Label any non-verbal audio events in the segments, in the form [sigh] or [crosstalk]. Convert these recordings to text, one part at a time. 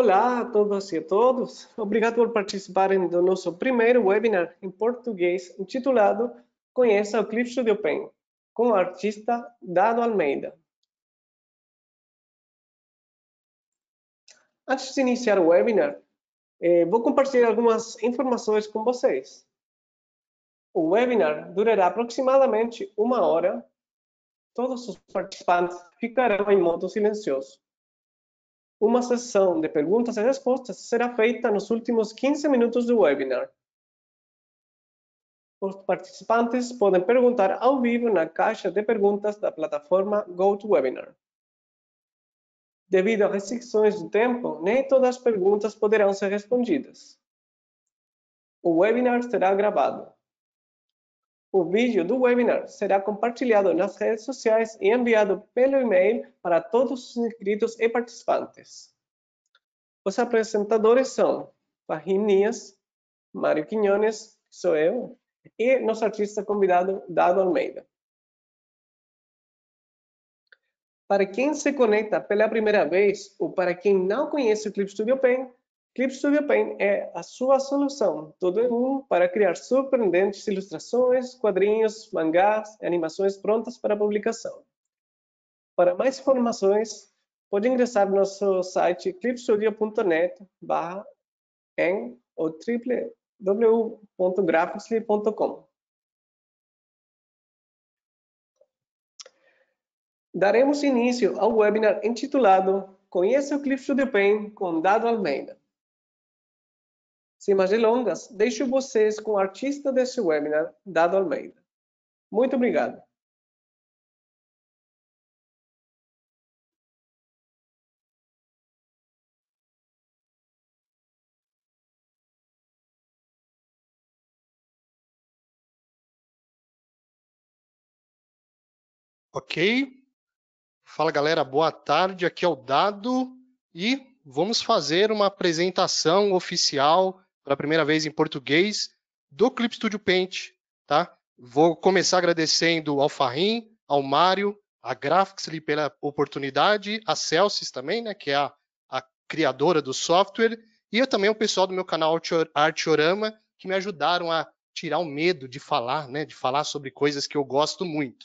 Olá a todos e a todos. Obrigado por participarem do nosso primeiro webinar em português intitulado Conheça o Clip Studio Open", com o artista Dado Almeida. Antes de iniciar o webinar, eh, vou compartilhar algumas informações com vocês. O webinar durará aproximadamente uma hora. Todos os participantes ficarão em modo silencioso uma sessão de perguntas e respostas será feita nos últimos 15 minutos do webinar. Os participantes podem perguntar ao vivo na caixa de perguntas da plataforma GoToWebinar. Devido a restrições do tempo, nem todas as perguntas poderão ser respondidas. O webinar será gravado. O vídeo do webinar será compartilhado nas redes sociais e enviado pelo e-mail para todos os inscritos e participantes. Os apresentadores são Fahim Nias, Mário Quinhones, sou eu, e nosso artista convidado, Dado Almeida. Para quem se conecta pela primeira vez ou para quem não conhece o Clip Studio Paint, Studio Paint é a sua solução, tudo em um, para criar surpreendentes ilustrações, quadrinhos, mangás e animações prontas para publicação. Para mais informações, pode ingressar no nosso site clipstudio.net barra em ou www.graphicsly.com. Daremos início ao webinar intitulado Conheça o Clip Studio Paint com Dado Almeida. Sem mais delongas, deixo vocês com o artista desse webinar, Dado Almeida. Muito obrigado. Ok. Fala galera, boa tarde. Aqui é o Dado e vamos fazer uma apresentação oficial pela primeira vez em português do Clip Studio Paint, tá? Vou começar agradecendo ao Farrim, ao Mário, a Graphicsly pela oportunidade, a Celsius também, né, que é a, a criadora do software, e eu também o pessoal do meu canal Artiorama, que me ajudaram a tirar o medo de falar, né, de falar sobre coisas que eu gosto muito.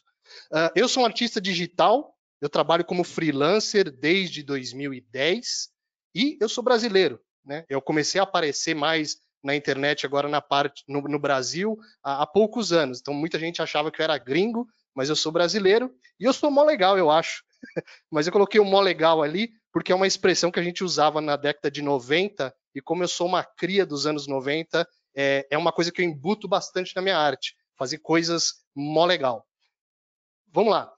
Uh, eu sou um artista digital, eu trabalho como freelancer desde 2010 e eu sou brasileiro. Né? Eu comecei a aparecer mais na internet agora na parte no, no Brasil há, há, poucos anos. Então muita gente achava que eu era gringo, mas eu sou brasileiro e eu sou mó legal, eu acho. [laughs] mas eu coloquei o mó legal ali porque é uma expressão que a gente usava na década de 90 e como eu sou uma cria dos anos 90, é, é uma coisa que eu embuto bastante na minha arte, fazer coisas mó legal. Vamos lá.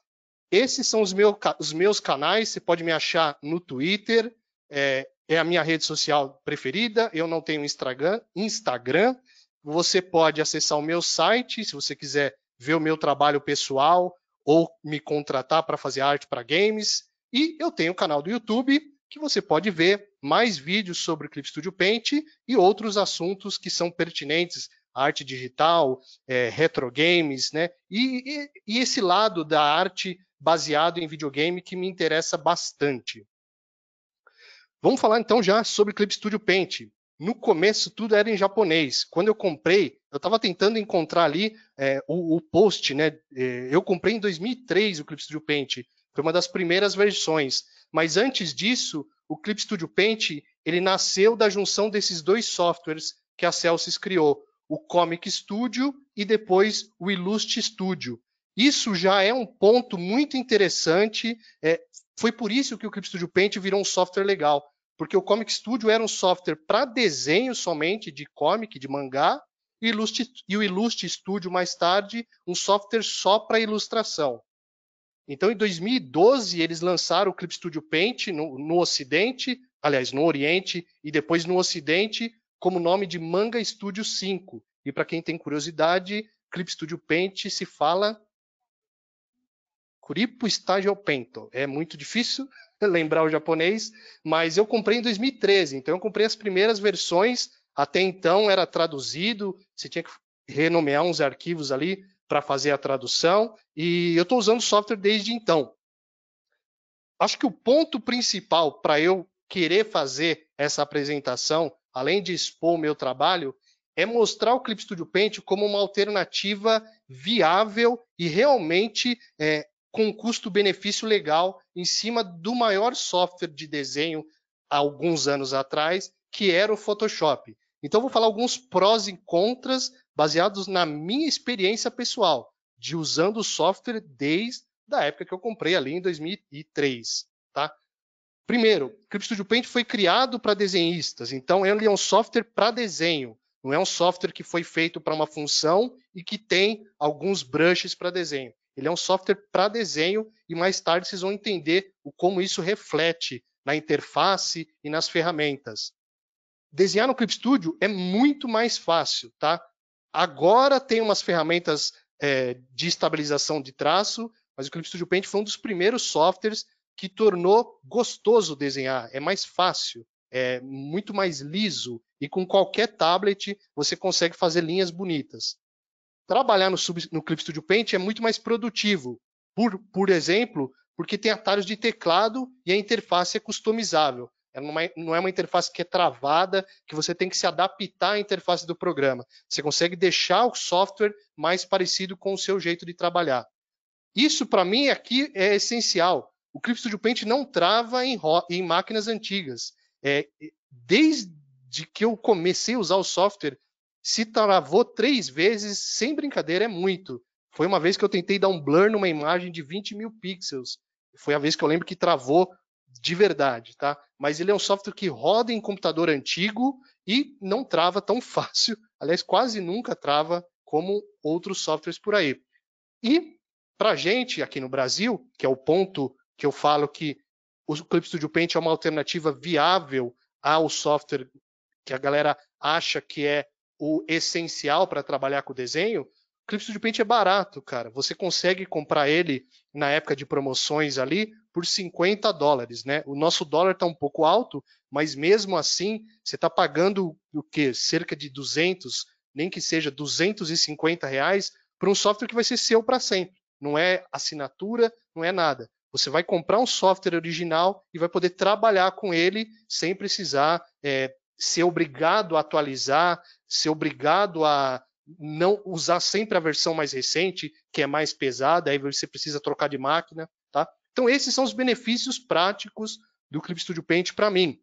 Esses são os, meus os meus canais, você pode me achar no Twitter, é, é a minha rede social preferida, eu não tenho Instagram, Instagram. Você pode acessar o meu site, se você quiser ver o meu trabalho pessoal ou me contratar para fazer arte para games. E eu tenho o canal do YouTube, que você pode ver mais vídeos sobre o Clip Studio Paint e outros assuntos que são pertinentes arte digital, é, retro games, né? E, e, e, esse lado da arte baseado em videogame que me interessa bastante. Vamos falar então já sobre Clip Studio Paint. No começo tudo era em japonês. Quando eu comprei, eu estava tentando encontrar ali é, o, o, post, né? É, eu comprei em 2003 o Clip Studio Paint. Foi uma das primeiras versões. Mas antes disso, o Clip Studio Paint ele nasceu da junção desses dois softwares que a Celsius criou, o Comic Studio e depois o Illustre Studio. Isso já é um ponto muito interessante. É, foi por isso que o Clip Studio Paint virou um software legal porque o Comic Studio era um software para desenho somente de comic, de mangá, e, e o Illustre Studio mais tarde, um software só para ilustração. Então, em 2012, eles lançaram o Clip Studio Paint no, no, Ocidente, aliás, no Oriente, e depois no Ocidente, como nome de Manga Studio 5. E para quem tem curiosidade, Clip Studio Paint se fala Curipo Stagio Pento. É muito difícil, [laughs] lembrar o japonês, mas eu comprei em 2013, então eu comprei as primeiras versões, até então era traduzido, você tinha que renomear uns arquivos ali para fazer a tradução, e eu estou usando o software desde então. Acho que o ponto principal para eu querer fazer essa apresentação, além de expor o meu trabalho, é mostrar o Clip Studio Paint como uma alternativa viável e realmente é, com custo-benefício legal em cima do maior software de desenho há alguns anos atrás, que era o Photoshop. Então, vou falar alguns prós e contras baseados na minha experiência pessoal de usando o software desde da época que eu comprei ali em 2003, tá? Primeiro, Clip Studio Paint foi criado para desenhistas, então ele é um software para desenho, não é um software que foi feito para uma função e que tem alguns brushes para desenho. Ele é um software para desenho e mais tarde vocês vão entender o, como isso reflete na interface e nas ferramentas. Desenhar no Clip Studio é muito mais fácil, tá? Agora tem umas ferramentas é, de estabilização de traço, mas o Clip Studio Paint foi um dos primeiros softwares que tornou gostoso desenhar, é mais fácil, é muito mais liso e com qualquer tablet você consegue fazer linhas bonitas trabalhar no, sub, no Clip Studio Paint é muito mais produtivo. Por, por exemplo, porque tem atalhos de teclado e a interface é customizável. Ela não é, não é uma interface que é travada, que você tem que se adaptar à interface do programa. Você consegue deixar o software mais parecido com o seu jeito de trabalhar. Isso, para mim, aqui é essencial. O Clip Studio Paint não trava em, em máquinas antigas. É, desde que eu comecei a usar o software, se travou três vezes, sem brincadeira, é muito. Foi uma vez que eu tentei dar um blur numa imagem de 20 mil pixels. Foi a vez que eu lembro que travou de verdade, tá? Mas ele é um software que roda em computador antigo e não trava tão [laughs] fácil. Aliás, quase nunca trava como outros softwares por aí. E para gente aqui no Brasil, que é o ponto que eu falo que o Clip Studio Paint é uma alternativa viável ao software que a galera acha que é o essencial para trabalhar com o desenho, Clip Studio Paint é barato, cara. Você consegue comprar ele na época de promoções ali por 50 dólares, né? O nosso dólar está um pouco alto, mas mesmo assim você está pagando o que cerca de 200, nem que seja 250 reais para um software que vai ser seu para sempre. Não é assinatura, não é nada. Você vai comprar um software original e vai poder trabalhar com ele sem precisar é, ser obrigado a atualizar, ser obrigado a não usar sempre a versão mais recente, que é mais pesada, aí você precisa trocar de máquina, tá? Então esses são os benefícios práticos do Clip Studio Paint para mim.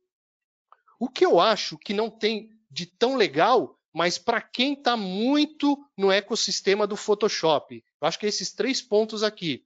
O que eu acho que não tem de tão legal, mas para quem está muito no ecossistema do Photoshop, eu acho que é esses três pontos aqui.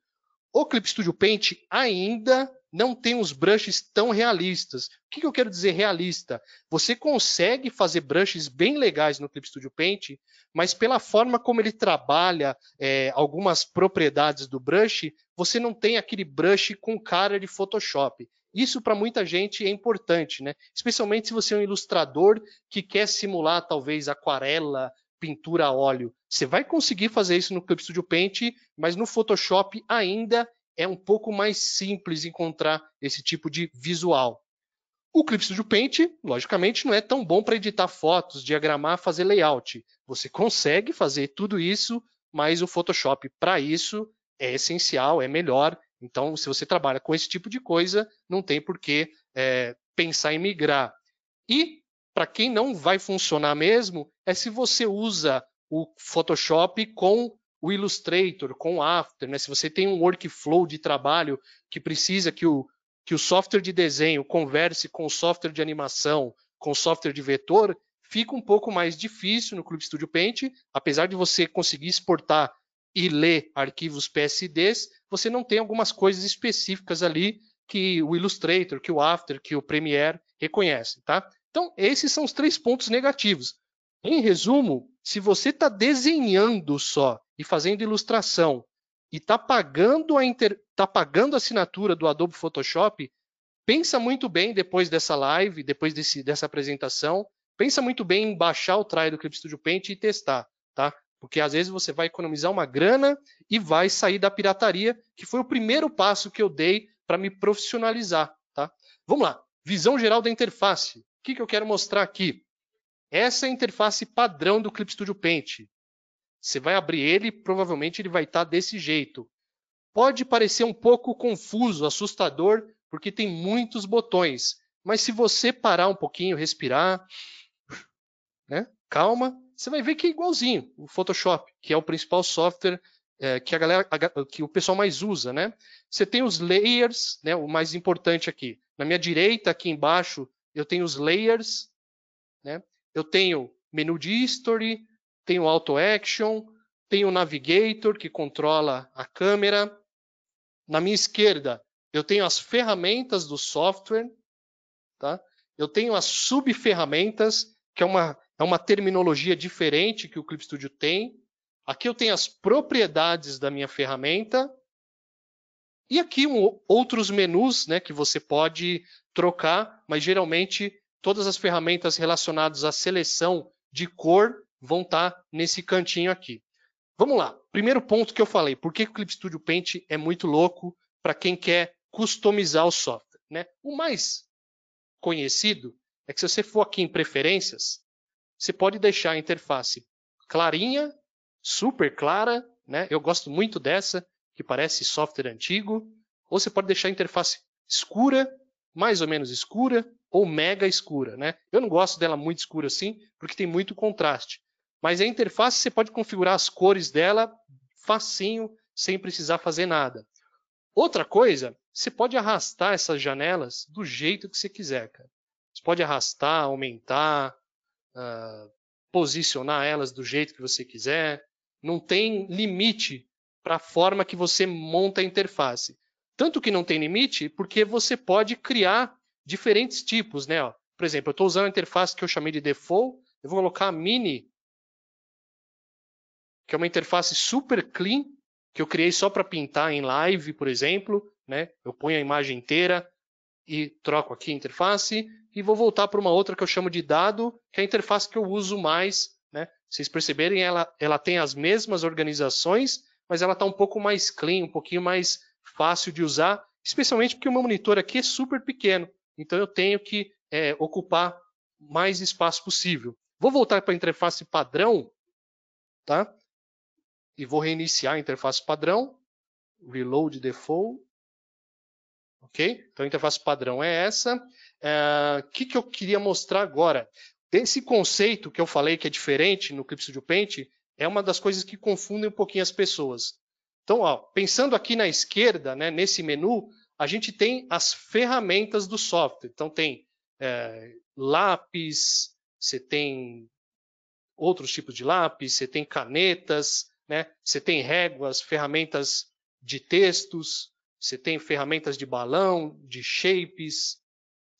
O Clip Studio Paint ainda não tem os brushes tão realistas. O que, eu quero dizer realista? Você consegue fazer brushes bem legais no Clip Studio Paint, mas pela forma como ele trabalha é, algumas propriedades do brush, você não tem aquele brush com cara de Photoshop. Isso para muita gente é importante, né? Especialmente se você é um ilustrador que quer simular talvez aquarela, pintura a óleo. Você vai conseguir fazer isso no Clip Studio Paint, mas no Photoshop ainda é um pouco mais simples encontrar esse tipo de visual. O Clip Studio Paint, logicamente, não é tão bom para editar fotos, diagramar, fazer layout. Você consegue fazer tudo isso, mas o Photoshop, para isso, é essencial, é melhor. Então, se você trabalha com esse tipo de coisa, não tem por que é, pensar em migrar. E, para quem não vai funcionar mesmo, é se você usa o Photoshop com o Illustrator, com o After, né? se você tem um workflow de trabalho que precisa que o, que o software de desenho converse com o software de animação, com o software de vetor, fica um pouco mais difícil no Club Studio Paint, apesar de você conseguir exportar e ler arquivos PSDs, você não tem algumas coisas específicas ali que o Illustrator, que o After, que o Premiere reconhecem, tá? Então, esses são os três pontos negativos. Em resumo, se você está desenhando só e fazendo ilustração e está pagando, a inter... tá pagando a assinatura do Adobe Photoshop, pensa muito bem depois dessa live, depois desse, dessa apresentação, pensa muito bem em baixar o trial do Clip Studio Paint e testar, tá? Porque às vezes você vai economizar uma grana e vai sair da pirataria, que foi o primeiro passo que eu dei para me profissionalizar, tá? Vamos lá, visão geral da interface. O que, que eu quero mostrar aqui? Essa é a interface padrão do Clip Studio Paint. Você vai abrir ele, provavelmente ele vai estar tá desse jeito. Pode parecer um pouco confuso, assustador, porque tem muitos botões. Mas se você parar um pouquinho, respirar, né? calma, você vai ver que é igualzinho o Photoshop, que é o principal software é, que, a galera, a, que o pessoal mais usa. Né? Você tem os layers, né? o mais importante aqui. Na minha direita, aqui embaixo, eu tenho os layers. Né? eu tenho menu de history, tenho auto action, tenho navigator que controla a câmera. Na minha esquerda, eu tenho as ferramentas do software, tá? Eu tenho as subferramentas, que é uma, é uma terminologia diferente que o Clip Studio tem. Aqui eu tenho as propriedades da minha ferramenta. E aqui um, outros menus né, que você pode trocar, mas geralmente todas as ferramentas relacionadas à seleção de cor vão estar tá nesse cantinho aqui. Vamos lá. Primeiro ponto que eu falei, por que o Clip Studio Paint é muito louco para quem quer customizar o software. Né? O mais conhecido é que se você for aqui em preferências, você pode deixar a interface clarinha, super clara, né? eu gosto muito dessa, que parece software antigo, ou você pode deixar a interface escura, mais ou menos escura, ou mega escura. Né? Eu não gosto dela muito escura assim, porque tem muito contraste. Mas a interface você pode configurar as cores dela facinho, sem precisar fazer nada. Outra coisa, você pode arrastar essas janelas do jeito que você quiser. Cara. Você pode arrastar, aumentar, uh, posicionar elas do jeito que você quiser. Não tem limite para a forma que você monta a interface. Tanto que não tem limite, porque você pode criar diferentes tipos, né? Ó. Por exemplo, eu estou usando a interface que eu chamei de default, eu vou colocar a mini, que é uma interface super clean, que eu criei só para pintar em live, por exemplo, né? Eu ponho a imagem inteira e troco aqui a interface e vou voltar para uma outra que eu chamo de dado, que é a interface que eu uso mais, né? Vocês perceberem, ela, ela tem as mesmas organizações, mas ela está um pouco mais clean, um pouquinho mais fácil de usar, especialmente porque o meu monitor aqui é super pequeno. Então eu tenho que é, ocupar mais espaço possível. Vou voltar para a interface padrão, tá? E vou reiniciar a interface padrão, reload default, ok? Então a interface padrão é essa. O é, que, que eu queria mostrar agora? Esse conceito que eu falei que é diferente no Clip Studio Paint é uma das coisas que confundem um pouquinho as pessoas. Então, ó, pensando aqui na esquerda, né, nesse menu, a gente tem as ferramentas do software. Então, tem é, lápis, você tem outros tipos de lápis, você tem canetas, né? você tem réguas, ferramentas de textos, você tem ferramentas de balão, de shapes,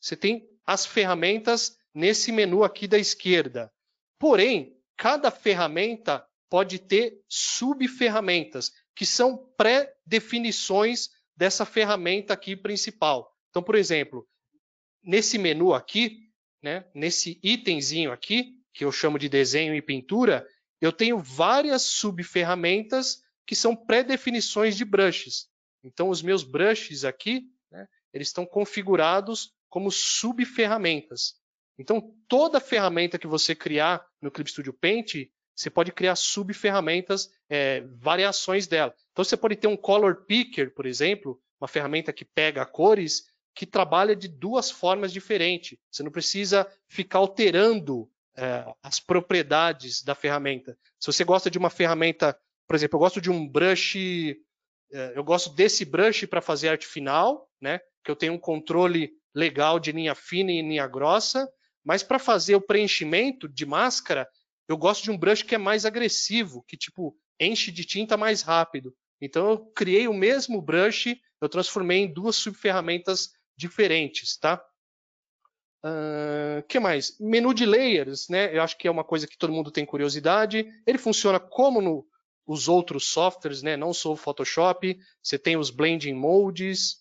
você tem as ferramentas nesse menu aqui da esquerda. Porém, cada ferramenta pode ter subferramentas, que são pré-definições dessa ferramenta aqui principal. Então, por exemplo, nesse menu aqui, né, nesse itemzinho aqui, que eu chamo de desenho e pintura, eu tenho várias subferramentas que são pré-definições de brushes. Então, os meus brushes aqui, né, eles estão configurados como subferramentas. Então, toda ferramenta que você criar no Clip Studio Paint, você pode criar subferramentas, é, variações dela. Então você pode ter um color picker, por exemplo, uma ferramenta que pega cores, que trabalha de duas formas diferentes. Você não precisa ficar alterando é, as propriedades da ferramenta. Se você gosta de uma ferramenta, por exemplo, eu gosto de um brush, é, eu gosto desse brush para fazer arte final, né? Que eu tenho um controle legal de linha fina e linha grossa, mas para fazer o preenchimento de máscara, eu gosto de um brush que é mais agressivo, que tipo enche de tinta mais rápido. Então eu criei o mesmo brush, eu transformei em duas subferramentas diferentes, tá? Uh, que mais? Menu de layers, né? Eu acho que é uma coisa que todo mundo tem curiosidade. Ele funciona como no, os outros softwares, né? Não só o Photoshop. Você tem os blending modes,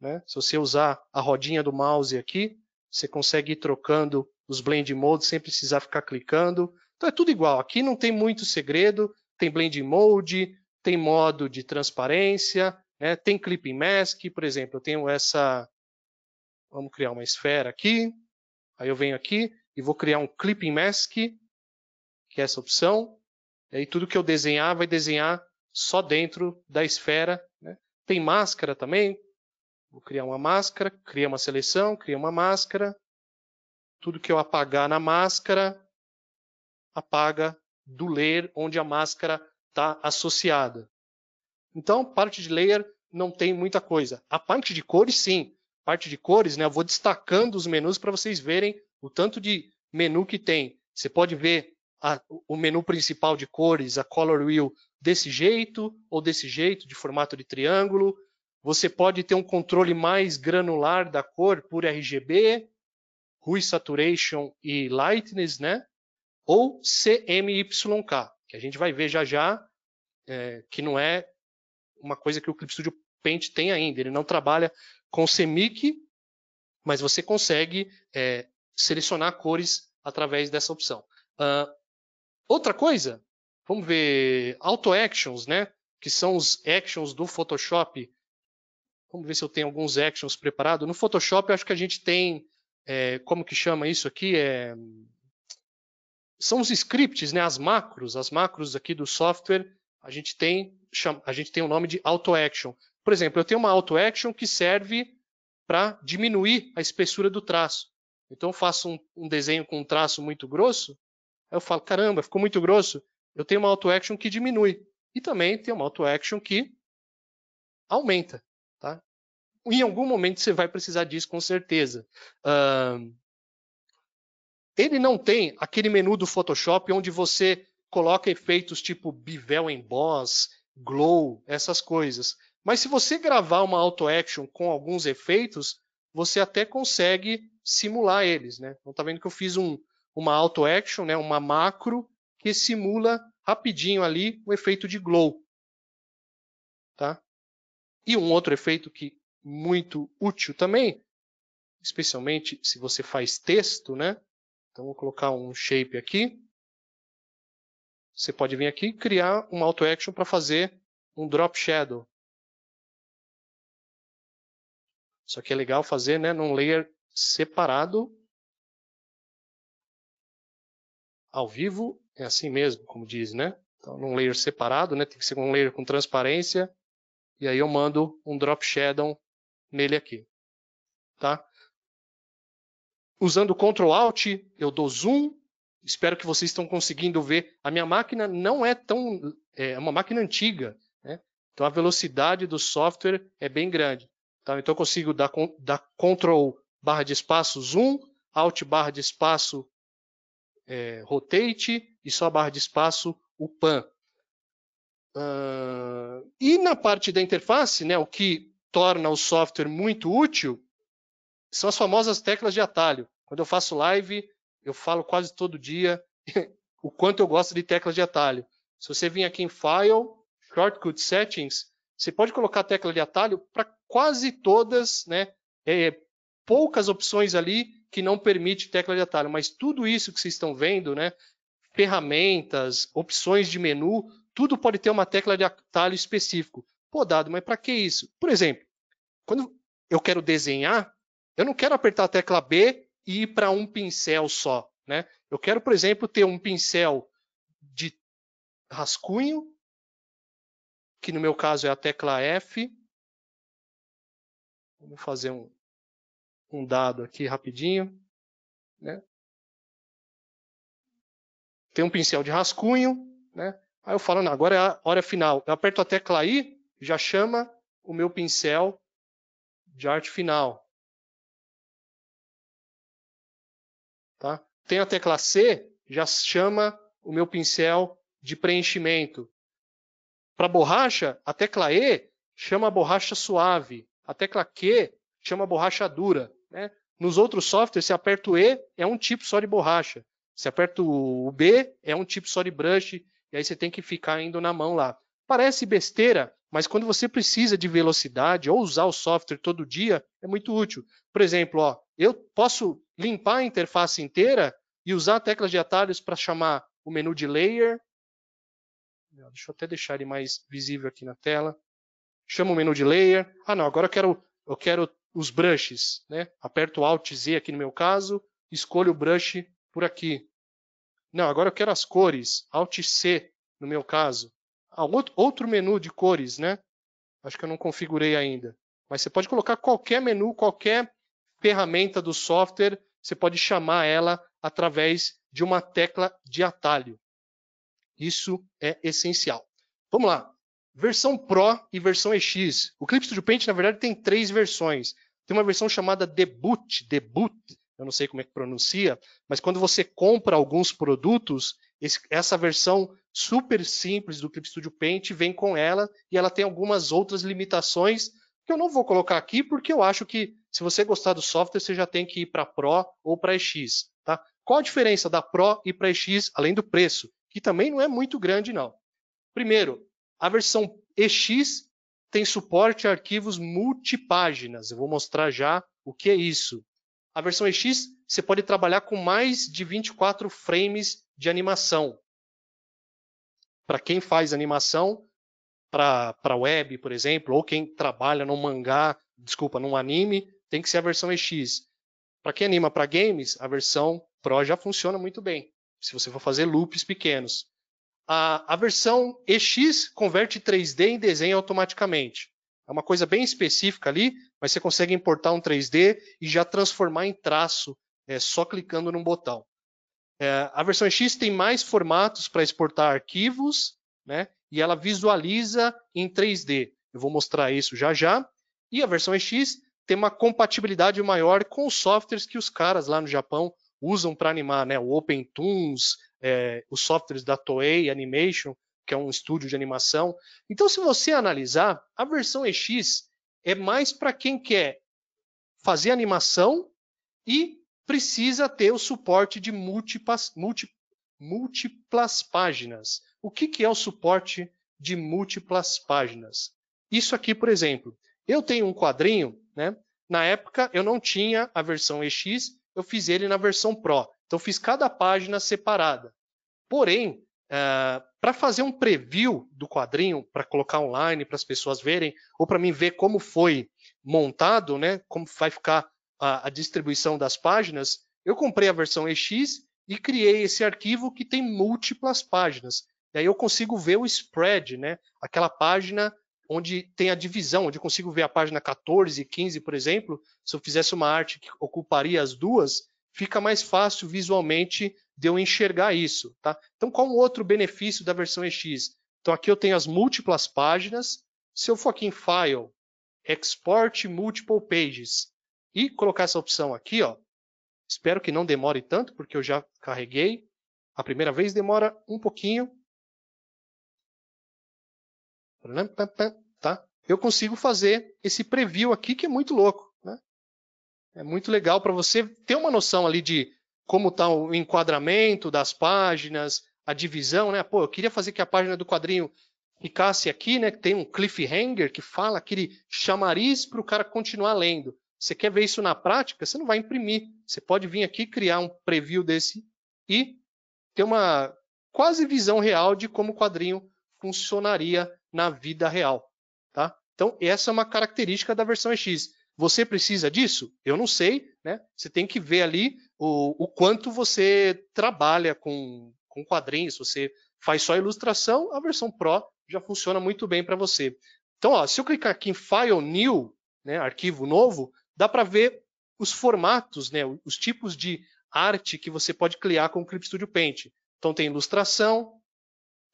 né? Se você usar a rodinha do mouse aqui, você consegue ir trocando os blending modes sem precisar ficar clicando. Então é tudo igual. Aqui não tem muito segredo, tem blend mode, tem modo de transparência, né? tem clipping mask, por exemplo, eu tenho essa, vamos criar uma esfera aqui, aí eu venho aqui e vou criar um clipping mask, que é essa opção, e aí tudo que eu desenhar vai desenhar só dentro da esfera. Né? Tem máscara também, vou criar uma máscara, cria uma seleção, cria uma máscara, tudo que eu apagar na máscara apaga do layer onde a máscara está associada. Então, parte de layer não tem muita coisa. A parte de cores, sim. Parte de cores, né? Eu vou destacando os menus para vocês verem o tanto de menu que tem. Você pode ver a, o menu principal de cores, a color wheel, desse jeito ou desse jeito, de formato de triângulo. Você pode ter um controle mais granular da cor por RGB, RUI Saturation e Lightness, né? ou CMYK, que a gente vai ver já já, é, que não é uma coisa que o Clip Studio Paint tem ainda. Ele não trabalha com CMYK, mas você consegue é, selecionar cores através dessa opção. Uh, outra coisa, vamos ver Auto Actions, né? que são os actions do Photoshop. Vamos ver se eu tenho alguns actions preparados. No Photoshop, acho que a gente tem, é, como que chama isso aqui? É, são os scripts, né, as macros, as macros aqui do software, a gente tem a gente tem o nome de auto action. Por exemplo, eu tenho uma auto action que serve para diminuir a espessura do traço. Então eu faço um, um, desenho com um traço muito grosso, aí eu falo, caramba, ficou muito grosso. Eu tenho uma auto action que diminui e também tem uma auto action que aumenta, tá? Em algum momento você vai precisar disso com certeza. Uh, ele não tem aquele menu do Photoshop onde você coloca efeitos tipo Bivel em Boss, Glow, essas coisas. Mas se você gravar uma auto-action com alguns efeitos, você até consegue simular eles. Né? Então tá vendo que eu fiz um, uma auto-action, né? uma macro, que simula rapidinho ali o efeito de glow. Tá? E um outro efeito que muito útil também, especialmente se você faz texto, né? Então, vou colocar um shape aqui. Você pode vir aqui e criar uma auto action para fazer um drop shadow. Só que é legal fazer né, num layer separado. Ao vivo é assim mesmo, como diz, né? Então, num layer separado, né? Tem que ser um layer com transparência. E aí eu mando um drop shadow nele aqui, tá? Usando Ctrl Alt, eu dou zoom. Espero que vocês estão conseguindo ver. A minha máquina não é tão. É, é uma máquina antiga. Né? Então a velocidade do software é bem grande. Tá? Então eu consigo dar, dar Ctrl barra de espaço zoom, Alt barra de espaço é, rotate e só barra de espaço o pan. Uh, e na parte da interface, né, o que torna o software muito útil são as famosas teclas de atalho. Quando eu faço live, eu falo quase todo dia [laughs] o quanto eu gosto de teclas de atalho. Se você vir aqui em File, Shortcut Settings, você pode colocar a tecla de atalho para quase todas, né? É, é, poucas opções ali que não permite tecla de atalho, mas tudo isso que vocês estão vendo, né? Ferramentas, opções de menu, tudo pode ter uma tecla de atalho específico. Pô, Dado, mas para que isso? Por exemplo, quando eu quero desenhar, eu não quero apertar a tecla B e ir para um pincel só. Né? Eu quero, por exemplo, ter um pincel de rascunho, que no meu caso é a tecla F. Vou fazer um, um dado aqui rapidinho. Né? Tem um pincel de rascunho. Né? Aí eu falo, não, agora é a hora final. Eu aperto a tecla I, já chama o meu pincel de arte final. Tenho a tecla C, já chama o meu pincel de preenchimento. Para borracha, a tecla E chama a borracha suave, a tecla Q chama a borracha dura. Né? Nos outros softwares, se aperto E, é um tipo só de borracha. Se aperto o B, é um tipo só de brush, e aí você tem que ficar indo na mão lá. Parece besteira, mas quando você precisa de velocidade ou usar o software todo dia, é muito útil. Por exemplo, ó, eu posso limpar a interface inteira e usar teclas de atalhos para chamar o menu de layer. Deixa eu até deixar ele mais visível aqui na tela. Chama o menu de layer. Ah, não, agora eu quero, eu quero os brushes. Né? Aperto Alt Z aqui no meu caso, escolho o brush por aqui. Não, agora eu quero as cores. Alt C no meu caso. Ah, outro menu de cores, né? Acho que eu não configurei ainda. Mas você pode colocar qualquer menu, qualquer ferramenta do software você pode chamar ela através de uma tecla de atalho. Isso é essencial. Vamos lá. Versão Pro e versão EX. O Clip Studio Paint, na verdade, tem três versões. Tem uma versão chamada Debut, Debut, eu não sei como é que pronuncia, mas quando você compra alguns produtos, esse, essa versão super simples do Clip Studio Paint vem com ela e ela tem algumas outras limitações que eu não vou colocar aqui, porque eu acho que se você gostar do software, você já tem que ir para Pro ou para EX. Tá? Qual a diferença da Pro e para EX, além do preço? Que também não é muito grande, não. Primeiro, a versão EX tem suporte a arquivos multipáginas. Eu vou mostrar já o que é isso. A versão EX, você pode trabalhar com mais de 24 frames de animação. Para quem faz animação, para a web, por exemplo, ou quem trabalha num mangá, desculpa, num anime, tem que ser a versão EX. Para quem anima para games, a versão Pro já funciona muito bem, se você for fazer loops pequenos. A, a versão EX converte 3D em desenho automaticamente. É uma coisa bem específica ali, mas você consegue importar um 3D e já transformar em traço é, só clicando num botão. É, a versão X tem mais formatos para exportar arquivos, né? e ela visualiza em 3D. Eu vou mostrar isso já já. E a versão EX tem uma compatibilidade maior com os softwares que os caras lá no Japão usam para animar, né? O OpenTunes, é, os softwares da Toei Animation, que é um estúdio de animação. Então, se você analisar, a versão EX é mais para quem quer fazer animação e precisa ter o suporte de múltiplas, múltiplas páginas. O que, que é o suporte de múltiplas páginas? Isso aqui, por exemplo, eu tenho um quadrinho, né? Na época eu não tinha a versão EX, eu fiz ele na versão Pro. Então fiz cada página separada. Porém, uh, eh, para fazer um preview do quadrinho, para colocar online, para as pessoas verem, ou para mim ver como foi montado, né? Como vai ficar a, a distribuição das páginas, eu comprei a versão EX e criei esse arquivo que tem múltiplas páginas. E aí eu consigo ver o spread, né? aquela página onde tem a divisão, onde eu consigo ver a página 14 e 15, por exemplo. Se eu fizesse uma arte que ocuparia as duas, fica mais fácil visualmente de eu enxergar isso. Tá? Então, qual o outro benefício da versão EX? Então, aqui eu tenho as múltiplas páginas. Se eu for aqui em File, Export Multiple Pages, e colocar essa opção aqui, ó, Espero que não demore tanto, porque eu já carreguei. A primeira vez demora um pouquinho. Tá? Eu consigo fazer esse preview aqui, que é muito louco. Né? É muito legal para você ter uma noção ali de como está o enquadramento das páginas, a divisão. Né? Pô, eu queria fazer que a página do quadrinho ficasse aqui, né? Que tem um cliffhanger que fala aquele chamariz para o cara continuar lendo. Você quer ver isso na prática? Você não vai imprimir. Você pode vir aqui criar um preview desse e ter uma quase visão real de como o quadrinho funcionaria na vida real. Tá? Então, essa é uma característica da versão EX. Você precisa disso? Eu não sei. Né? Você tem que ver ali o, o quanto você trabalha com, com quadrinhos. Você faz só ilustração, a versão Pro já funciona muito bem para você. Então, ó, se eu clicar aqui em File New, né, arquivo novo, dá para ver os formatos, né, os tipos de arte que você pode criar com o Clip Studio Paint. Então tem ilustração,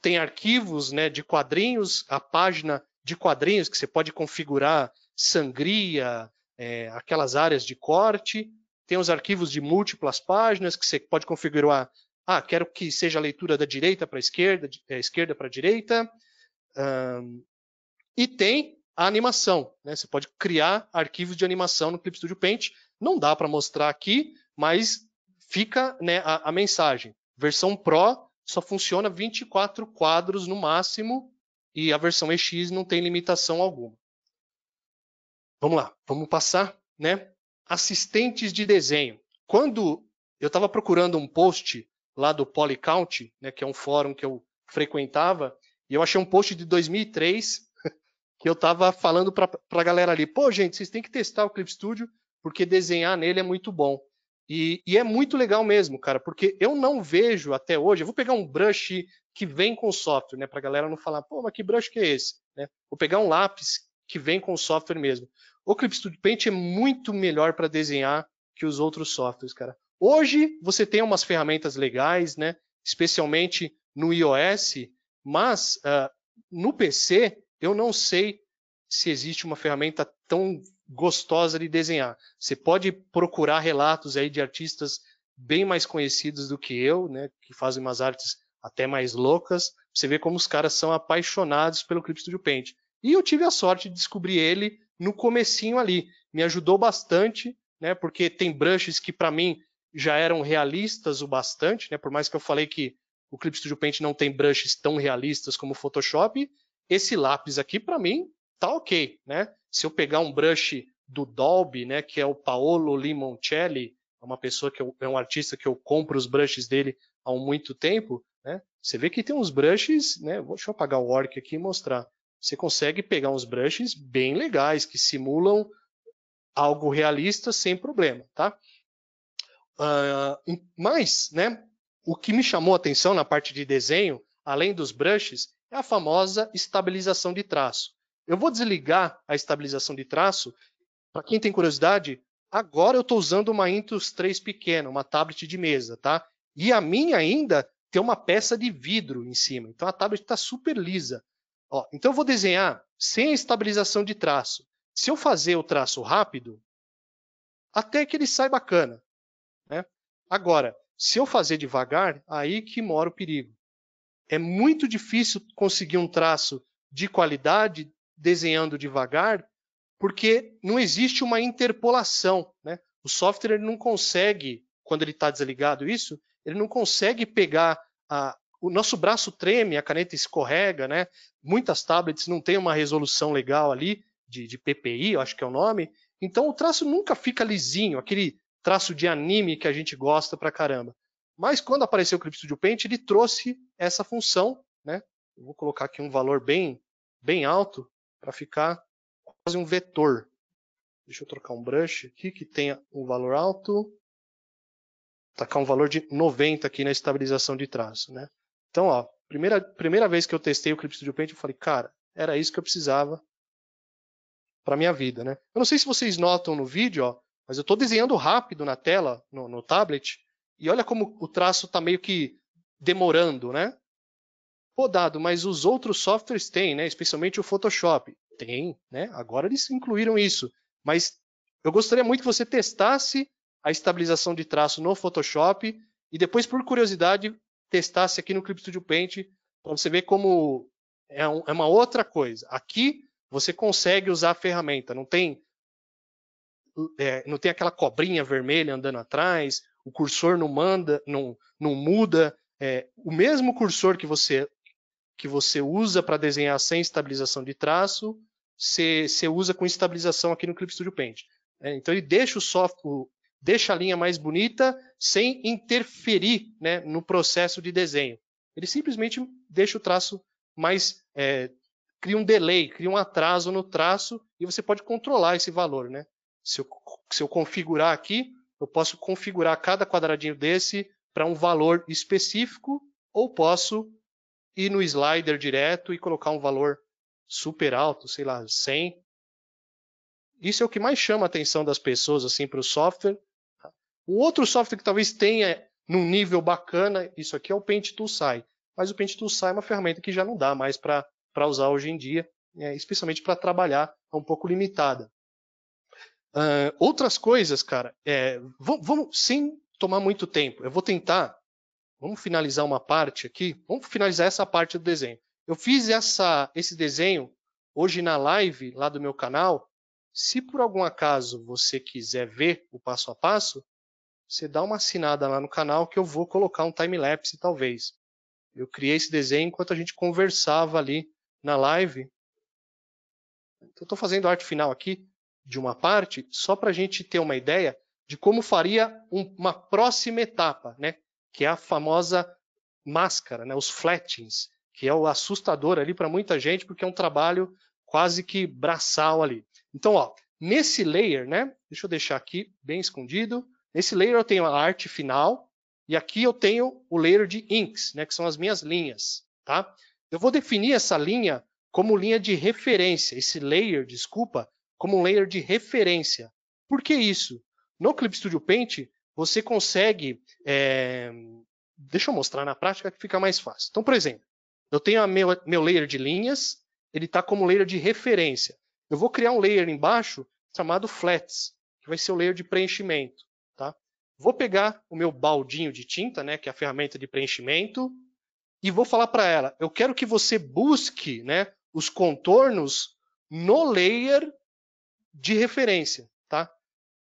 tem arquivos né, de quadrinhos, a página de quadrinhos que você pode configurar sangria, é, aquelas áreas de corte, tem os arquivos de múltiplas páginas que você pode configurar. Ah, quero que seja a leitura da direita para a esquerda, da é, esquerda para a direita. Um, e tem a animação. Né? Você pode criar arquivos de animação no Clip Studio Paint. Não dá para mostrar aqui, mas fica né, a, a, mensagem. Versão Pro só funciona 24 quadros no máximo e a versão EX não tem limitação alguma. Vamos lá, vamos passar, né? Assistentes de desenho. Quando eu estava procurando um post lá do Polycount, né, que é um fórum que eu frequentava, e eu achei um post de 2003 que eu estava falando para a galera ali, pô, gente, vocês têm que testar o Clip Studio, porque desenhar nele é muito bom. E, e, é muito legal mesmo, cara, porque eu não vejo até hoje, eu vou pegar um brush que vem com o software, né, para a galera não falar, pô, mas que brush que é esse? Né? Vou pegar um lápis que vem com o software mesmo. O Clip Studio Paint é muito melhor para desenhar que os outros softwares, cara. Hoje você tem umas ferramentas legais, né, especialmente no iOS, mas uh, no PC eu não sei se existe uma ferramenta tão gostosa de desenhar. Você pode procurar relatos aí de artistas bem mais conhecidos do que eu, né, que fazem umas artes até mais loucas. Você vê como os caras são apaixonados pelo Clip Studio Paint. E eu tive a sorte de descobrir ele no comecinho ali. Me ajudou bastante, né, porque tem brushes que para mim já eram realistas o bastante, né, por mais que eu falei que o Clip Studio Paint não tem brushes tão realistas como o Photoshop, esse lápis aqui, para mim, tá ok, né? Se eu pegar um brush do Dolby, né, que é o Paolo Limoncelli, é uma pessoa que eu, é um artista que eu compro os brushes dele há muito tempo, né? Você vê que tem uns brushes, né? Deixa eu apagar o Orc aqui e mostrar. Você consegue pegar uns brushes bem legais que simulam algo realista sem problema, tá? Uh, ah, mas, né? O que me chamou a atenção na parte de desenho, além dos brushes, é a famosa estabilização de traço. Eu vou desligar a estabilização de traço. Para quem tem curiosidade, agora eu estou usando uma Intus 3 pequena, uma tablet de mesa, tá? E a minha ainda tem uma peça de vidro em cima. Então a tablet está super lisa. Ó, então eu vou desenhar sem estabilização de traço. Se eu fazer o traço rápido, até que ele sai bacana. Né? Agora, se eu fazer devagar, aí que mora o perigo. É muito difícil conseguir um traço de qualidade desenhando devagar, porque não existe uma interpolação. Né? O software não consegue, quando ele está desligado isso, ele não consegue pegar a, o nosso braço treme, a caneta escorrega, né? Muitas tablets não têm uma resolução legal ali de, de PPI, eu acho que é o nome. Então o traço nunca fica lisinho, aquele traço de anime que a gente gosta pra caramba. Mas quando apareceu o Clip Studio Paint, ele trouxe essa função, né? Eu vou colocar aqui um valor bem, bem alto para ficar quase um vetor. Deixa eu trocar um brush aqui que tenha um valor alto. Tacar um valor de 90 aqui na estabilização de traço, né? Então, ó, primeira, primeira vez que eu testei o Clip Studio Paint, eu falei, cara, era isso que eu precisava para minha vida, né? Eu não sei se vocês notam no vídeo, ó, mas eu estou desenhando rápido na tela, no, no tablet, e olha como o traço está meio que demorando, né? Pô, Dado, mas os outros softwares têm, né? Especialmente o Photoshop. Tem, né? Agora eles incluíram isso. Mas eu gostaria muito que você testasse a estabilização de traço no Photoshop e depois, por curiosidade, testasse aqui no Clip Studio Paint para você ver como é, um, é uma outra coisa. Aqui você consegue usar a ferramenta, não tem é, não tem aquela cobrinha vermelha andando atrás, o cursor não manda, não, não muda. É, o mesmo cursor que você que você usa para desenhar sem estabilização de traço, você, você usa com estabilização aqui no Clip Studio Paint. É, então ele deixa o software, deixa a linha mais bonita sem interferir né, no processo de desenho. Ele simplesmente deixa o traço mais é, cria um delay, cria um atraso no traço e você pode controlar esse valor, né? Se eu, se eu configurar aqui, eu posso configurar cada quadradinho desse para um valor específico ou posso ir no slider direto e colocar um valor super alto, sei lá, 100. Isso é o que mais chama a atenção das pessoas assim para o software. O tá? outro software que talvez tenha num nível bacana, isso aqui é o Paint Tool Sai. Mas o Paint Tool Sai é uma ferramenta que já não dá mais para usar hoje em dia, né, especialmente para trabalhar, é um pouco limitada. Uh, outras coisas, cara, é, vamos, sem tomar muito tempo, eu vou tentar, vamos finalizar uma parte aqui, vamos finalizar essa parte do desenho. Eu fiz essa, esse desenho hoje na live lá do meu canal, se por algum acaso você quiser ver o passo a passo, você dá uma assinada lá no canal que eu vou colocar um time-lapse talvez. Eu criei esse desenho enquanto a gente conversava ali na live. Então, eu estou fazendo arte final aqui de uma parte, só para a gente ter uma ideia de como faria um, uma próxima etapa, né? que é a famosa máscara, né? os flattings, que é o assustador ali para muita gente, porque é um trabalho quase que braçal ali. Então, ó, nesse layer, né? deixa eu deixar aqui bem escondido, nesse layer eu tenho a arte final, e aqui eu tenho o layer de inks, né? que são as minhas linhas. Tá? Eu vou definir essa linha como linha de referência, esse layer, desculpa, como um layer de referência. Por que isso? No Clip Studio Paint, você consegue. É... Deixa eu mostrar na prática que fica mais fácil. Então, por exemplo, eu tenho meu, meu layer de linhas, ele está como layer de referência. Eu vou criar um layer embaixo chamado Flats, que vai ser o layer de preenchimento. Tá? Vou pegar o meu baldinho de tinta, né, que é a ferramenta de preenchimento, e vou falar para ela: eu quero que você busque né, os contornos no layer de referência, tá?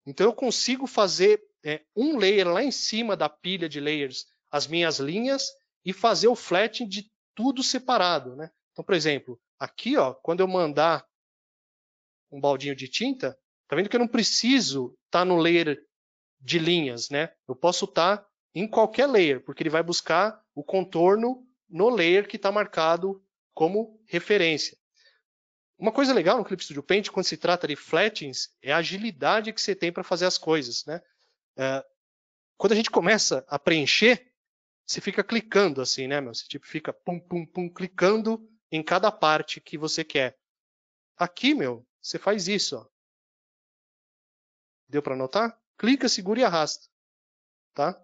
Então eu consigo fazer é, um layer lá em cima da pilha de layers, as minhas linhas, e fazer o flattening de tudo separado, né? Então, por exemplo, aqui, ó, quando eu mandar um baldinho de tinta, tá vendo que eu não preciso estar tá no layer de linhas, né? Eu posso estar tá em qualquer layer, porque ele vai buscar o contorno no layer que está marcado como referência. Uma coisa legal no Clip Studio Paint, quando se trata de flattens, é a agilidade que você tem para fazer as coisas. Né? É, quando a gente começa a preencher, você fica clicando assim, né, meu? Você tipo, fica pum, pum, pum, clicando em cada parte que você quer. Aqui, meu, você faz isso, ó. Deu para notar? Clica, segura e arrasta, tá?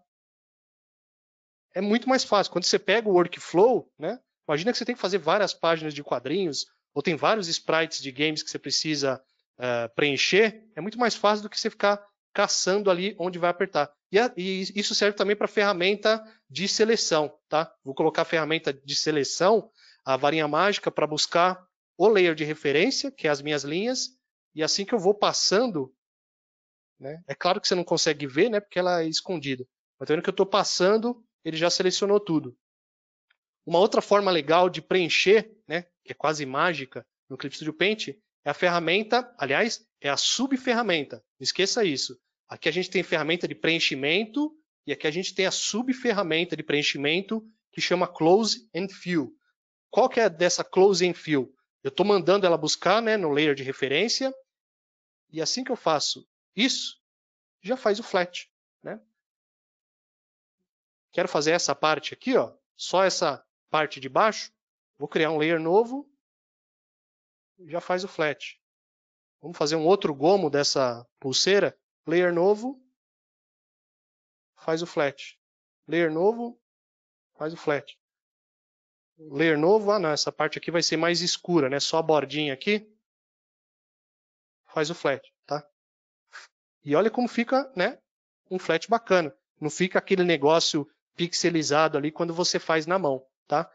É muito mais fácil. Quando você pega o workflow, né? Imagina que você tem que fazer várias páginas de quadrinhos, ou tem vários sprites de games que você precisa uh, preencher, é muito mais fácil do que você ficar caçando ali onde vai apertar. E, a, e isso serve também para ferramenta de seleção, tá? Vou colocar a ferramenta de seleção, a varinha mágica, para buscar o layer de referência, que é as minhas linhas, e assim que eu vou passando, né? É claro que você não consegue ver, né? Porque ela é escondida. Mas tá vendo que eu estou passando, ele já selecionou tudo. Uma outra forma legal de preencher, né? que é quase mágica no Clip Studio Paint, é a ferramenta, aliás, é a subferramenta. Não esqueça isso. Aqui a gente tem ferramenta de preenchimento e aqui a gente tem a subferramenta de preenchimento que chama Close and Fill. Qual que é dessa Close and Fill? Eu estou mandando ela buscar né, no layer de referência e assim que eu faço isso, já faz o flat. Né? Quero fazer essa parte aqui, ó, só essa parte de baixo. Vou criar um layer novo, já faz o flat. Vamos fazer um outro gomo dessa pulseira, layer novo, faz o flat. Layer novo, faz o flat. Layer novo, ah não, essa parte aqui vai ser mais escura, né? Só a bordinha aqui, faz o flat, tá? E olha como fica, né? Um flat bacana. Não fica aquele negócio pixelizado ali quando você faz na mão, tá?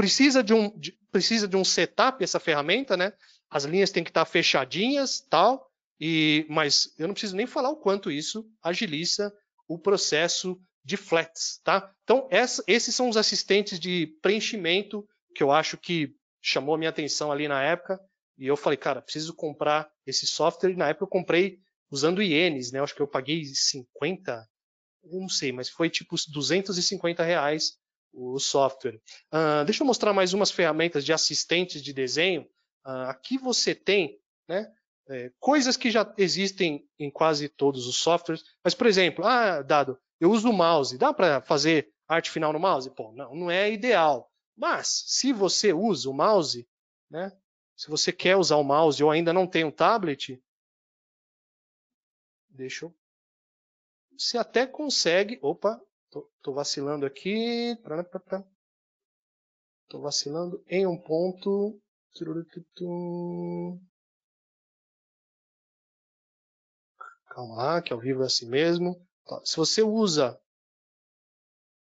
precisa de um, de, precisa de um setup essa ferramenta, né? As linhas têm que estar fechadinhas, tal, e mas eu não preciso nem falar o quanto isso agiliza o processo de flats, tá? Então, essa, esses são os assistentes de preenchimento que eu acho que chamou a minha atenção ali na época, e eu falei, cara, preciso comprar esse software, e na época eu comprei usando ienes, né? Eu acho que eu paguei 50, eu não sei, mas foi tipo 250 reais o software. Uh, deixa eu mostrar mais umas ferramentas de assistentes de desenho. Uh, aqui você tem né, é, coisas que já existem em quase todos os softwares. Mas, por exemplo, ah, dado, eu uso o mouse. Dá para fazer arte final no mouse? Pô, não, não é ideal. Mas, se você usa o mouse, né, se você quer usar o mouse ou ainda não tem um tablet, deixa eu, você até consegue, opa, Tô, tô vacilando aqui. Tô vacilando em um ponto. Calma lá, que ao vivo é assim mesmo. Se você usa,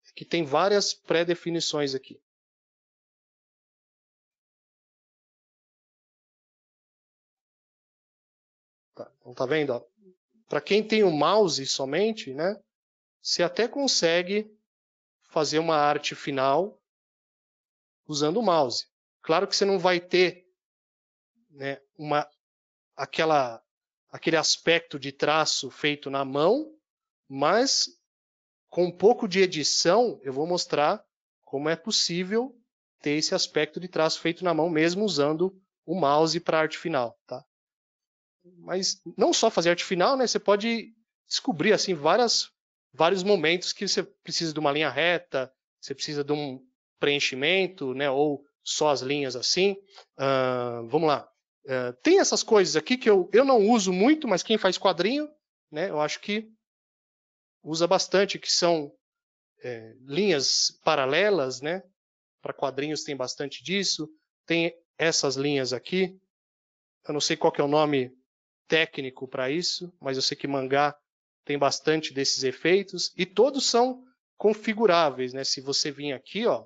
é que tem várias pré-definições aqui. Tá, então tá vendo? Para quem tem o mouse somente, né? Você até consegue fazer uma arte final usando o mouse. Claro que você não vai ter né, uma, aquela, aquele aspecto de traço feito na mão, mas com um pouco de edição eu vou mostrar como é possível ter esse aspecto de traço feito na mão mesmo usando o mouse para arte final, tá? Mas não só fazer arte final, né? Você pode descobrir assim várias vários momentos que você precisa de uma linha reta, você precisa de um preenchimento, né? Ou só as linhas assim. Uh, vamos lá. Uh, tem essas coisas aqui que eu, eu não uso muito, mas quem faz quadrinho, né? Eu acho que usa bastante, que são é, linhas paralelas, né? Para quadrinhos tem bastante disso. Tem essas linhas aqui. Eu não sei qual é o nome técnico para isso, mas eu sei que mangá tem bastante desses efeitos e todos são configuráveis, né? Se você vir aqui, ó,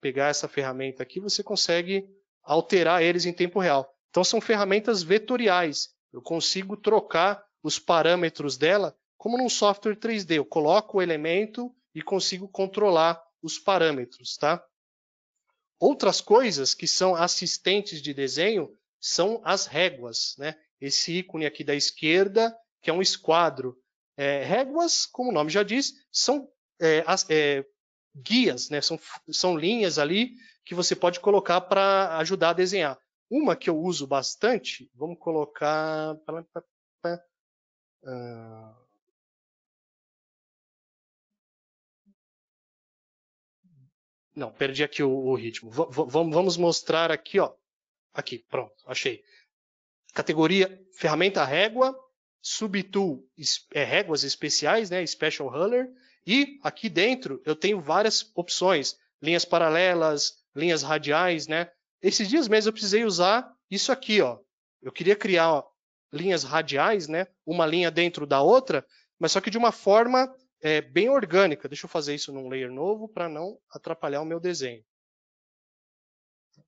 pegar essa ferramenta aqui, você consegue alterar eles em tempo real. Então são ferramentas vetoriais. Eu consigo trocar os parâmetros dela como num software 3D. Eu coloco o elemento e consigo controlar os parâmetros, tá? Outras coisas que são assistentes de desenho são as réguas, né? Esse ícone aqui da esquerda que é um esquadro. É, réguas, como o nome já diz, são é, é, guias, né? são, são linhas ali que você pode colocar para ajudar a desenhar. Uma que eu uso bastante, vamos colocar. Ah, não, perdi aqui o, o ritmo. V vamos mostrar aqui, ó. Aqui, pronto, achei. Categoria ferramenta régua, subtool é, réguas especiais, né, special ruler, e aqui dentro eu tenho várias opções, linhas paralelas, linhas radiais, né? Esses dias mesmo eu precisei usar isso aqui, ó. Eu queria criar ó, linhas radiais, né? Uma linha dentro da outra, mas só que de uma forma é, bem orgânica. Deixa eu fazer isso num layer novo para não atrapalhar o meu desenho.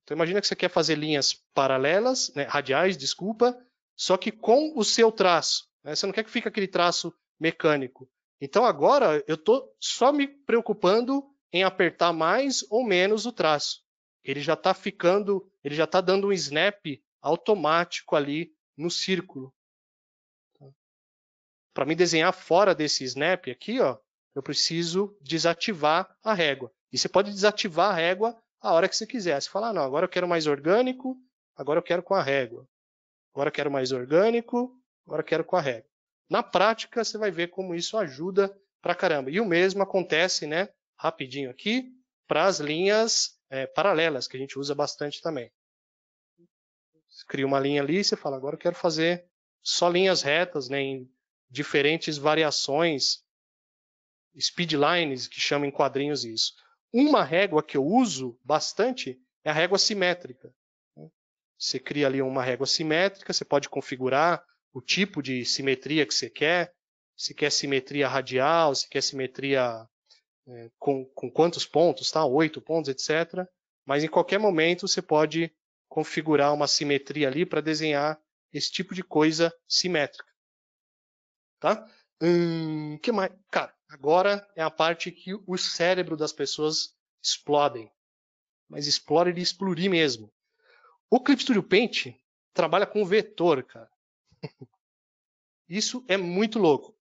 Então imagina que você quer fazer linhas paralelas, né? radiais, desculpa, só que com o seu traço. Né? Você não quer que fique aquele traço mecânico. Então agora eu estou só me preocupando em apertar mais ou menos o traço. Ele já está ficando, ele já está dando um snap automático ali no círculo. Tá? Para me desenhar fora desse snap aqui, ó, eu preciso desativar a régua. E você pode desativar a régua a hora que você quiser. Você fala, ah, não, agora eu quero mais orgânico, agora eu quero com a régua. Agora eu quero mais orgânico, agora quero com a régua. Na prática, você vai ver como isso ajuda pra caramba. E o mesmo acontece, né, rapidinho aqui, para as linhas é, paralelas, que a gente usa bastante também. Você cria uma linha ali e você fala, agora eu quero fazer só linhas retas, né, em diferentes variações, speedlines, que chamam em quadrinhos isso. Uma régua que eu uso bastante é a régua simétrica. Né? Você cria ali uma régua simétrica, você pode configurar o tipo de simetria que você quer, se quer simetria radial, se quer simetria é, com, com quantos pontos, tá? Oito pontos, etc. Mas em qualquer momento você pode configurar uma simetria ali para desenhar esse tipo de coisa simétrica. Tá? Hum, que mais? Cara, agora é a parte que o cérebro das pessoas explodem. Mas explora e explodir mesmo. O Clip Studio Paint trabalha com vetor, cara. Isso é muito louco.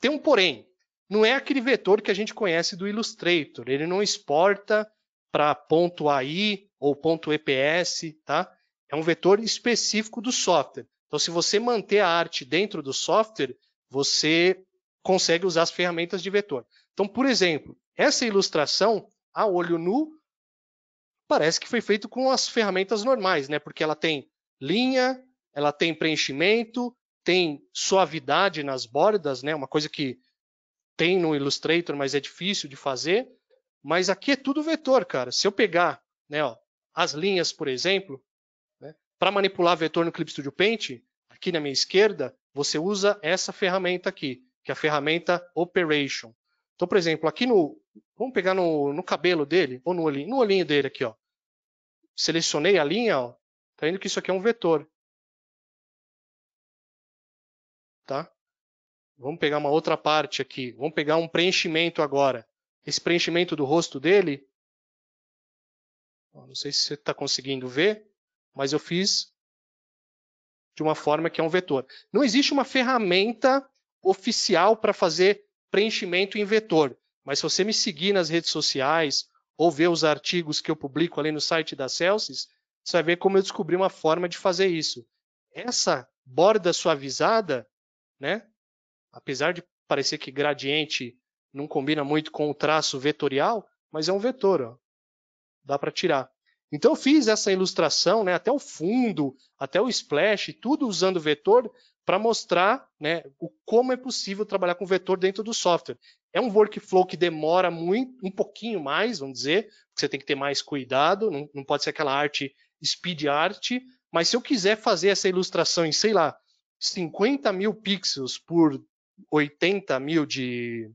Tem um porém. Não é aquele vetor que a gente conhece do Illustrator. Ele não exporta para ponto .ai ou ponto .eps, tá? É um vetor específico do software. Então, se você manter a arte dentro do software, você consegue usar as ferramentas de vetor. Então, por exemplo, essa ilustração, a olho nu, parece que foi feito com as ferramentas normais, né? Porque ela tem linha, ela tem preenchimento, tem suavidade nas bordas, né? Uma coisa que tem no Illustrator, mas é difícil de fazer. Mas aqui é tudo vetor, cara. Se eu pegar, né, ó, as linhas, por exemplo, né, para manipular vetor no Clip Studio Paint, aqui na minha esquerda, você usa essa ferramenta aqui, que é a ferramenta Operation. Então, por exemplo, aqui no, vamos pegar no, no cabelo dele ou no olhinho, no olhinho dele aqui, ó. Selecionei a linha, ó. Tá vendo que isso aqui é um vetor. Tá? Vamos pegar uma outra parte aqui. Vamos pegar um preenchimento agora. Esse preenchimento do rosto dele, não sei se você está conseguindo ver, mas eu fiz de uma forma que é um vetor. Não existe uma ferramenta oficial para fazer preenchimento em vetor, mas se você me seguir nas redes sociais ou ver os artigos que eu publico ali no site da Celsius, você vai ver como eu descobri uma forma de fazer isso. Essa borda suavizada né? Apesar de parecer que gradiente não combina muito com o traço vetorial, mas é um vetor, ó. dá para tirar. Então eu fiz essa ilustração, né, até o fundo, até o splash, tudo usando vetor para mostrar né, o, como é possível trabalhar com vetor dentro do software. É um workflow que demora muito, um pouquinho mais, vamos dizer, porque você tem que ter mais cuidado, não, não pode ser aquela arte speed art, mas se eu quiser fazer essa ilustração em, sei lá, 50 mil pixels por 80 mil de.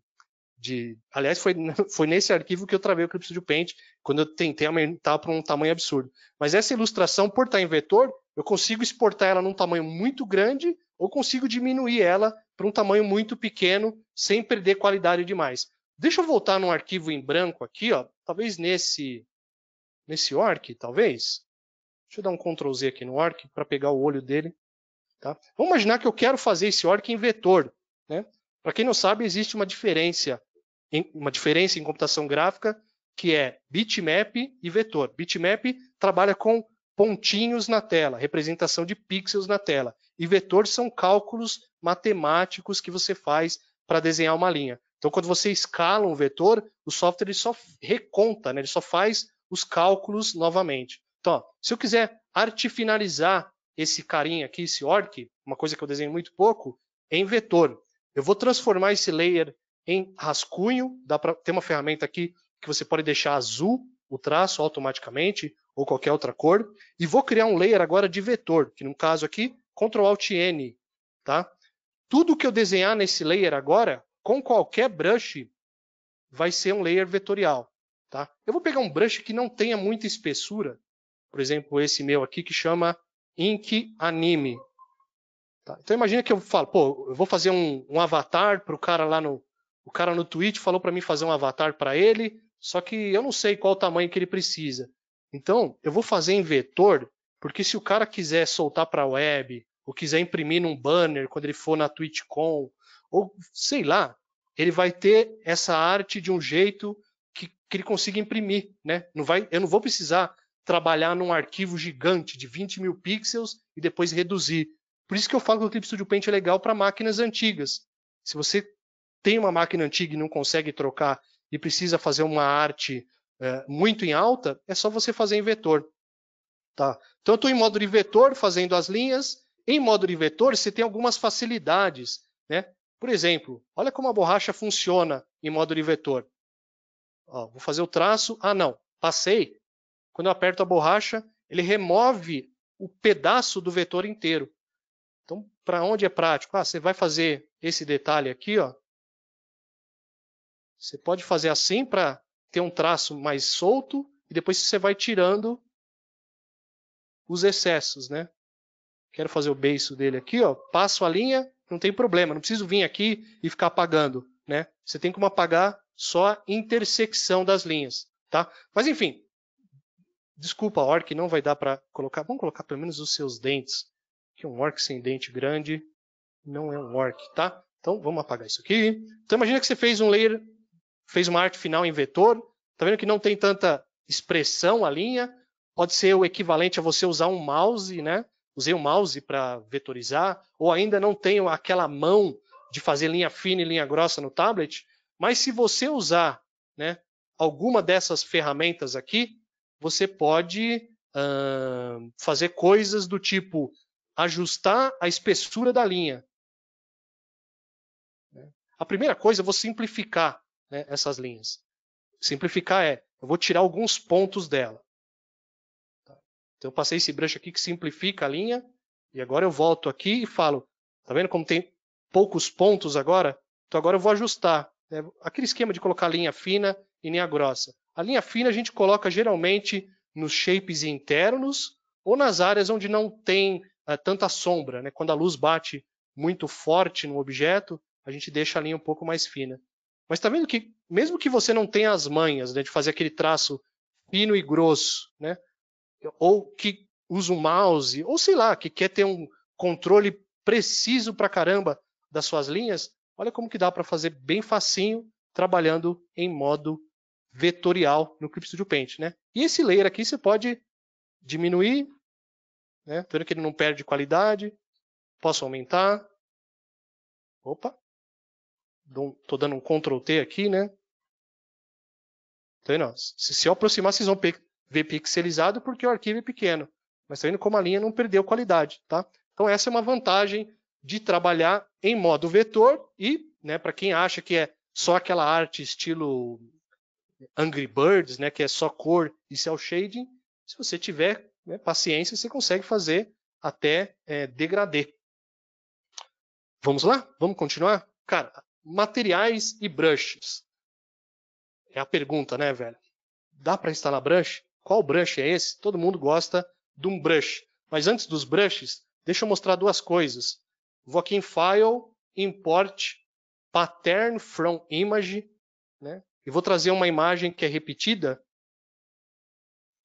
de aliás, foi, [laughs] foi nesse arquivo que eu travei o Clip Studio Paint, quando eu tentei aumentar para um tamanho absurdo. Mas essa ilustração, por estar em vetor, eu consigo exportar ela num tamanho muito grande ou consigo diminuir ela para um tamanho muito pequeno, sem perder qualidade demais. Deixa eu voltar num arquivo em branco aqui, ó, talvez nesse, nesse orc, talvez. Deixa eu dar um Ctrl Z aqui no orc para pegar o olho dele. Tá? Vamos imaginar que eu quero fazer esse ORC em vetor. Né? Para quem não sabe, existe uma diferença, uma diferença em computação gráfica que é bitmap e vetor. Bitmap trabalha com pontinhos na tela, representação de pixels na tela. E vetor são cálculos matemáticos que você faz para desenhar uma linha. Então, quando você escala um vetor, o software ele só reconta, né? ele só faz os cálculos novamente. Então, ó, se eu quiser artifinalizar esse carinha aqui, esse orc, uma coisa que eu desenho muito pouco, em vetor. Eu vou transformar esse layer em rascunho, dá para ter uma ferramenta aqui que você pode deixar azul o traço automaticamente ou qualquer outra cor e vou criar um layer agora de vetor, que no caso aqui Ctrl Alt N, tá? Tudo que eu desenhar nesse layer agora, com qualquer brush, vai ser um layer vetorial, tá? Eu vou pegar um brush que não tenha muita espessura, por exemplo, esse meu aqui que chama Ink Anime. Tá? Então imagina que eu falo, pô, eu vou fazer um, um avatar para o cara lá no. O cara no Twitch falou para mim fazer um avatar para ele, só que eu não sei qual o tamanho que ele precisa. Então, eu vou fazer em vetor, porque se o cara quiser soltar para a web, ou quiser imprimir num banner quando ele for na TwitchCon, ou sei lá, ele vai ter essa arte de um jeito que, que ele consiga imprimir, né? Não vai, eu não vou precisar trabalhar num arquivo gigante de 20 mil pixels e depois reduzir. Por isso que eu falo que o Clip Studio Paint é legal para máquinas antigas. Se você tem uma máquina antiga e não consegue trocar e precisa fazer uma arte é, muito em alta, é só você fazer em vetor. Tá? Então eu estou em modo de vetor fazendo as linhas. Em modo de vetor você tem algumas facilidades. Né? Por exemplo, olha como a borracha funciona em modo de vetor. Ó, vou fazer o traço. Ah, não. Passei. Quando eu aperto a borracha, ele remove o pedaço do vetor inteiro. Então, para onde é prático? Ah, você vai fazer esse detalhe aqui, ó. Você pode fazer assim para ter um traço mais solto e depois você vai tirando os excessos, né? Quero fazer o beiço dele aqui, ó. Passo a linha, não tem problema, não preciso vir aqui e ficar apagando, né? Você tem como apagar só a intersecção das linhas, tá? Mas enfim, Desculpa, orc não vai dar para colocar. Vamos colocar pelo menos os seus dentes. Que um orc sem dente grande não é um orc, tá? Então vamos apagar isso aqui. Então imagina que você fez um layer, fez uma arte final em vetor. Tá vendo que não tem tanta expressão a linha. Pode ser o equivalente a você usar um mouse, né? Usei o um mouse para vetorizar, ou ainda não tenho aquela mão de fazer linha fina e linha grossa no tablet. Mas se você usar né, alguma dessas ferramentas aqui, você pode uh, fazer coisas do tipo ajustar a espessura da linha. Né? A primeira coisa, eu é vou simplificar né, essas linhas. Simplificar é, eu vou tirar alguns pontos dela. Tá? Então, eu passei esse brush aqui que simplifica a linha, e agora eu volto aqui e falo, tá vendo como tem poucos pontos agora? Então, agora eu vou ajustar. Né? Aquele esquema de colocar linha fina e linha grossa. A linha fina a gente coloca geralmente nos shapes internos ou nas áreas onde não tem uh, tanta sombra, né? Quando a luz bate muito forte no objeto, a gente deixa a linha um pouco mais fina. Mas tá vendo que mesmo que você não tenha as manhas né, de fazer aquele traço fino e grosso, né? Ou que usa um mouse, ou sei lá, que quer ter um controle preciso pra caramba das suas linhas, olha como que dá para fazer bem facinho trabalhando em modo vetorial no Clip Studio Paint. Né? E esse layer aqui você pode diminuir, né? vendo que ele não perde qualidade. Posso aumentar. Opa. Estou dando um Ctrl T aqui, né? Então, Se, se eu aproximar, vocês vão ver pixelizado porque o arquivo é pequeno. Mas está vendo como a linha não perdeu qualidade, tá? Então essa é uma vantagem de trabalhar em modo vetor e, né, para quem acha que é só aquela arte estilo Angry Birds, né, que é só cor e cel shading, se você tiver né, paciência, você consegue fazer até é, degradê. Vamos lá? Vamos continuar? Cara, materiais e brushes. É a pergunta, né, velho? Dá para instalar brush? Qual brush é esse? Todo mundo gosta de um brush. Mas antes dos brushes, deixa eu mostrar duas coisas. Vou aqui em File, Import, Pattern from Image, né? e vou trazer uma imagem que é repetida,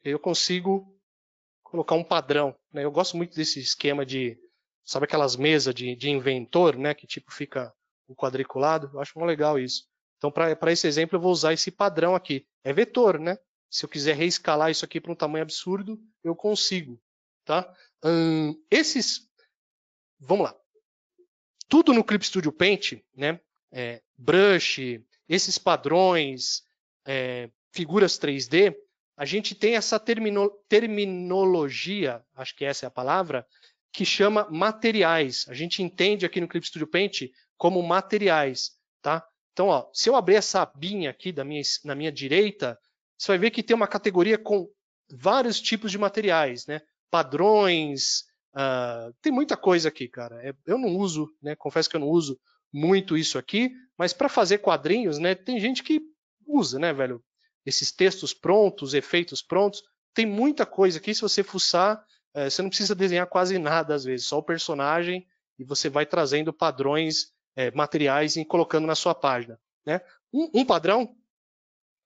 eu consigo colocar um padrão. Né? Eu gosto muito desse esquema de, sabe aquelas mesas de, de inventor, né? que tipo fica o quadriculado? Eu acho muito legal isso. Então, para esse exemplo, eu vou usar esse padrão aqui. É vetor, né? Se eu quiser reescalar isso aqui para um tamanho absurdo, eu consigo. Tá? Hum, esses. Vamos lá. Tudo no Clip Studio Paint, né? É, brush, esses padrões, é, figuras 3D, a gente tem essa termino, terminologia, acho que essa é a palavra, que chama materiais. A gente entende aqui no Clip Studio Paint como materiais, tá? Então, ó, se eu abrir essa abinha aqui da minha, na minha direita, você vai ver que tem uma categoria com vários tipos de materiais, né? Padrões, uh, tem muita coisa aqui, cara. É, eu não uso, né? Confesso que eu não uso muito isso aqui, mas para fazer quadrinhos, né, tem gente que usa, né, velho, esses textos prontos, efeitos prontos, tem muita coisa aqui, se você fuçar, é, você não precisa desenhar quase nada às vezes, só o personagem e você vai trazendo padrões é, materiais e colocando na sua página. Né? Um, um, padrão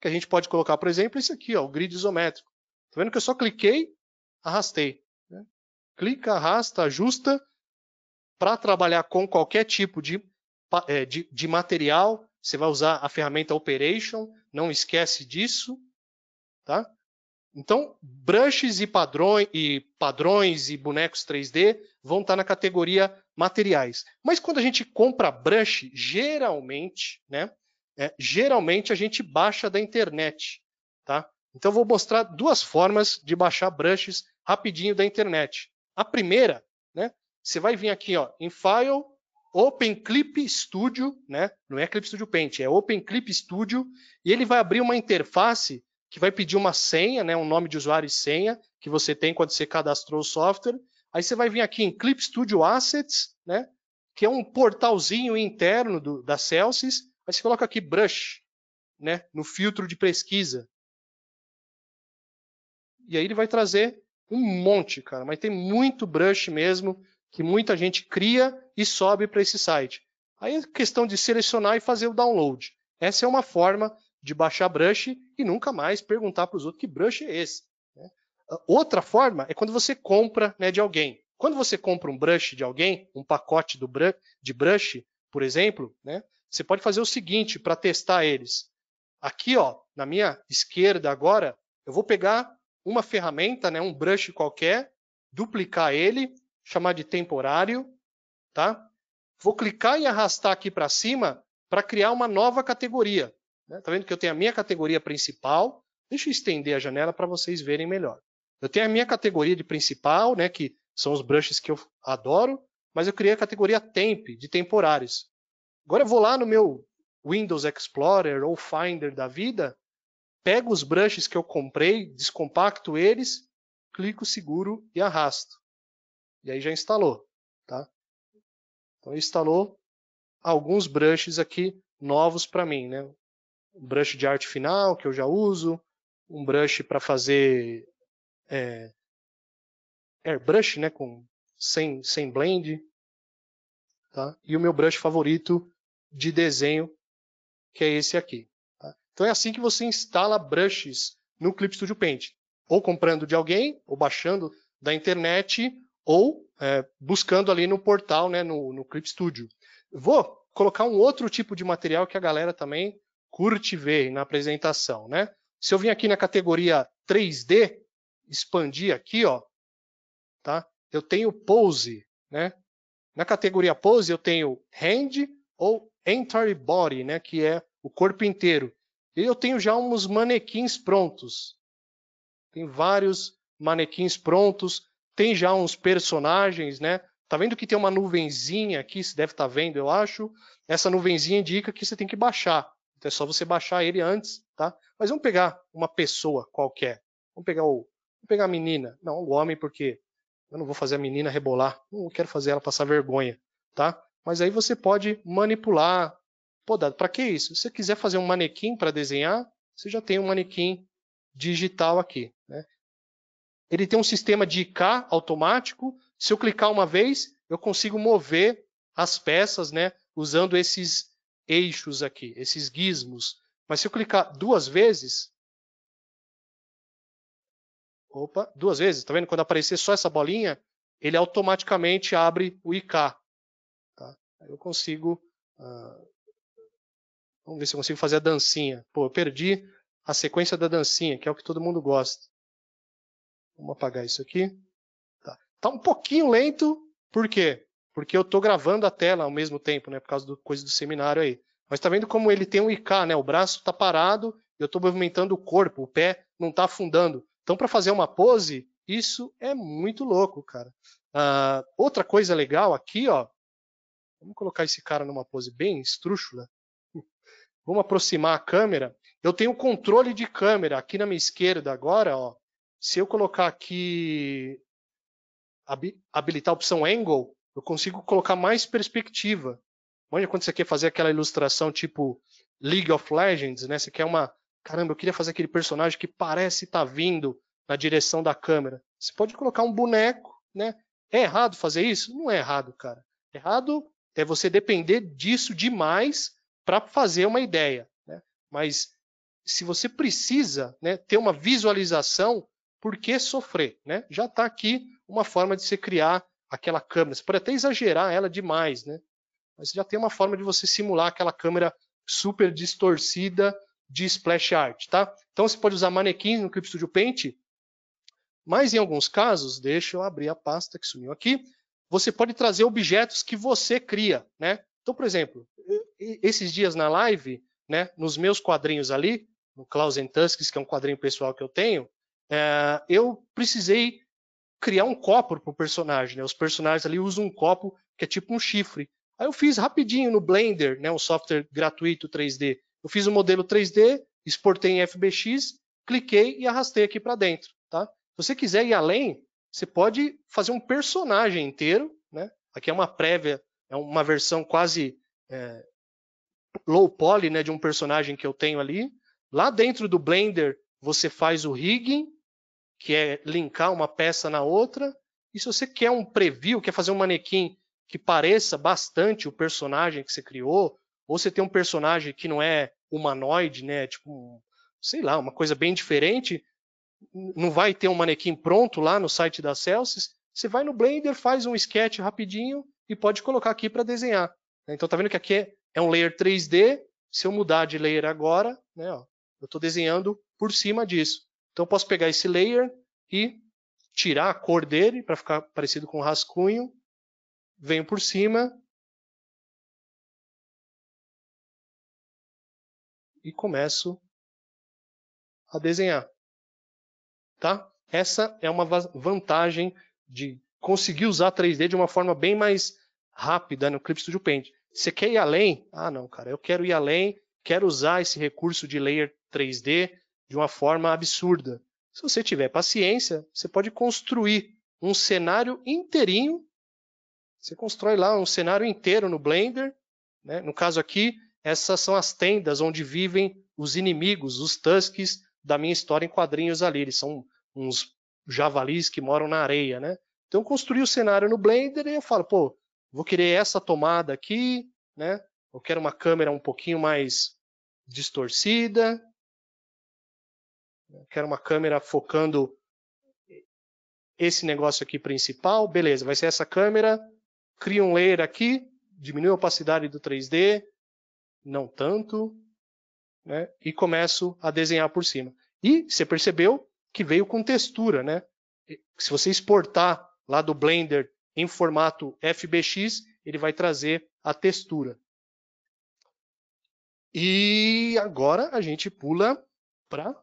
que a gente pode colocar, por exemplo, esse aqui, ó, o grid isométrico. Tá vendo que eu só cliquei, arrastei. Né? Clica, arrasta, ajusta, para trabalhar com qualquer tipo de é, de, de material, você vai usar a ferramenta Operation, não esquece disso, tá? Então, branches e padrões, e padrões e bonecos 3D vão estar na categoria materiais. Mas quando a gente compra branch geralmente, né? É, geralmente a gente baixa da internet, tá? Então, eu vou mostrar duas formas de baixar branches rapidinho da internet. A primeira, né? Você vai vir aqui ó, em File, Open Clip Studio, né? Não é Clip Studio Paint, é Open Clip Studio, e ele vai abrir uma interface que vai pedir uma senha, né, um nome de usuário e senha que você tem quando você cadastrou o software. Aí você vai vir aqui em Clip Studio Assets, né, que é um portalzinho interno do, da Celsius. Aí você coloca aqui Brush, né, no filtro de pesquisa. E aí ele vai trazer um monte, cara, mas tem muito brush mesmo que muita gente cria e sobe para esse site. Aí é questão de selecionar e fazer o download. Essa é uma forma de baixar brush e nunca mais perguntar para os outros que brush é esse. Né? Outra forma é quando você compra né, de alguém. Quando você compra um brush de alguém, um pacote de brush, por exemplo, né, você pode fazer o seguinte para testar eles. Aqui, ó, na minha esquerda agora, eu vou pegar uma ferramenta, né, um brush qualquer, duplicar ele chamar de temporário, tá? Vou clicar e arrastar aqui para cima para criar uma nova categoria. Né? Tá vendo que eu tenho a minha categoria principal. Deixa eu estender a janela para vocês verem melhor. Eu tenho a minha categoria de principal, né, que são os brushes que eu adoro, mas eu criei a categoria temp, de temporários. Agora eu vou lá no meu Windows Explorer ou Finder da vida, pego os brushes que eu comprei, descompacto eles, clico, seguro e arrasto. E aí já instalou, tá? Então instalou alguns brushes aqui novos para mim, né? Um brush de arte final que eu já uso, um brush para fazer é, airbrush, né? Com, sem, sem blend, tá? E o meu brush favorito de desenho, que é esse aqui. Tá? Então é assim que você instala brushes no Clip Studio Paint, ou comprando de alguém, ou baixando da internet, ou é, buscando ali no portal, né, no, no Clip Studio. Vou colocar um outro tipo de material que a galera também curte ver na apresentação, né? Se eu vim aqui na categoria 3D, expandir aqui, ó, tá? Eu tenho pose, né? Na categoria pose eu tenho hand ou entire body, né, que é o corpo inteiro. E eu tenho já uns manequins prontos. Tem vários manequins prontos tem já uns personagens, né? Tá vendo que tem uma nuvenzinha aqui, você deve estar tá vendo, eu acho. Essa nuvenzinha indica que você tem que baixar. Então é só você baixar ele antes, tá? Mas vamos pegar uma pessoa qualquer. Vamos pegar o, vamos pegar a menina. Não, o homem, porque eu não vou fazer a menina rebolar. Não quero fazer ela passar vergonha, tá? Mas aí você pode manipular. Pô, Dado, para que isso? Se você quiser fazer um manequim para desenhar, você já tem um manequim digital aqui. Né? ele tem um sistema de IK automático. Se eu clicar uma vez, eu consigo mover as peças, né, usando esses eixos aqui, esses gizmos. Mas se eu clicar duas vezes, opa, duas vezes, tá vendo? Quando aparecer só essa bolinha, ele automaticamente abre o IK. Tá? Eu consigo, uh... vamos ver se eu consigo fazer a dancinha. Pô, eu perdi a sequência da dancinha, que é o que todo mundo gosta. Vamos apagar isso aqui. Tá, tá um pouquinho lento, por quê? Porque eu estou gravando a tela ao mesmo tempo, né? Por causa do coisa do seminário aí. Mas está vendo como ele tem um IK, né? O braço está parado, e eu estou movimentando o corpo, o pé não está afundando. Então, para fazer uma pose, isso é muito louco, cara. Uh, outra coisa legal aqui, ó. Vamos colocar esse cara numa pose bem estrúxula. Vamos aproximar a câmera. Eu tenho controle de câmera aqui na minha esquerda agora, ó se eu colocar aqui, habilitar a opção Angle, eu consigo colocar mais perspectiva. Olha quando você quer fazer aquela ilustração tipo League of Legends, né? Você quer uma, caramba, eu queria fazer aquele personagem que parece estar tá vindo na direção da câmera. Você pode colocar um boneco, né? É errado fazer isso? Não é errado, cara. Errado é você depender disso demais para fazer uma ideia, né? Mas se você precisa, né, ter uma visualização, por que sofrer? Né? Já está aqui uma forma de você criar aquela câmera. Você pode até exagerar ela demais, né? mas já tem uma forma de você simular aquela câmera super distorcida de splash art. Tá? Então você pode usar manequins no Clip Studio Paint, mas em alguns casos, deixa eu abrir a pasta que sumiu aqui, você pode trazer objetos que você cria. Né? Então, por exemplo, esses dias na live, né, nos meus quadrinhos ali, no Klaus Tusks, que é um quadrinho pessoal que eu tenho, é, eu precisei criar um copo para o personagem. Né? Os personagens ali usam um copo que é tipo um chifre. Aí eu fiz rapidinho no Blender, né, um software gratuito 3D. Eu fiz o um modelo 3D, exportei em FBX, cliquei e arrastei aqui para dentro. Tá? Se você quiser ir além, você pode fazer um personagem inteiro. Né? Aqui é uma prévia, é uma versão quase é, low poly né, de um personagem que eu tenho ali. Lá dentro do Blender, você faz o rigging, que é linkar uma peça na outra. E se você quer um preview, quer fazer um manequim que pareça bastante o personagem que você criou, ou você tem um personagem que não é humanoide, né? Tipo, sei lá, uma coisa bem diferente, não vai ter um manequim pronto lá no site da Celsius, você vai no Blender, faz um sketch rapidinho e pode colocar aqui para desenhar. Né. Então tá vendo que aqui é, é um layer 3D, se eu mudar de layer agora, né, ó, eu estou desenhando por cima disso. Então eu posso pegar esse layer e tirar a cor dele para ficar parecido com um rascunho. Venho por cima. E começo a desenhar. Tá? Essa é uma vantagem de conseguir usar 3D de uma forma bem mais rápida no Clip Studio Paint. Você quer ir além? Ah, não, cara, eu quero ir além, quero usar esse recurso de layer 3D de uma forma absurda. Se você tiver paciência, você pode construir um cenário inteirinho. Você constrói lá um cenário inteiro no Blender. Né? No caso aqui, essas são as tendas onde vivem os inimigos, os tusks da minha história em quadrinhos ali. Eles são uns javalis que moram na areia, né? Então, eu construí o cenário no Blender e eu falo, pô, vou querer essa tomada aqui, né? Eu quero uma câmera um pouquinho mais distorcida, né? Quero uma câmera focando esse negócio aqui principal. Beleza, vai ser essa câmera. Cria um layer aqui, diminui a opacidade do 3D, não tanto, né? e começo a desenhar por cima. E você percebeu que veio com textura, né? Se você exportar lá do Blender em formato FBX, ele vai trazer a textura. E agora a gente pula para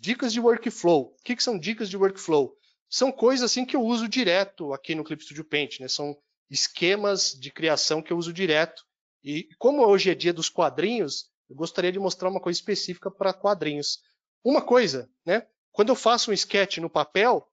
Dicas de workflow. O que, que são dicas de workflow? São coisas assim que eu uso direto aqui no Clip Studio Paint, né? São esquemas de criação que eu uso direto. E como hoje é dia dos quadrinhos, eu gostaria de mostrar uma coisa específica para quadrinhos. Uma coisa, né? Quando eu faço um sketch no papel,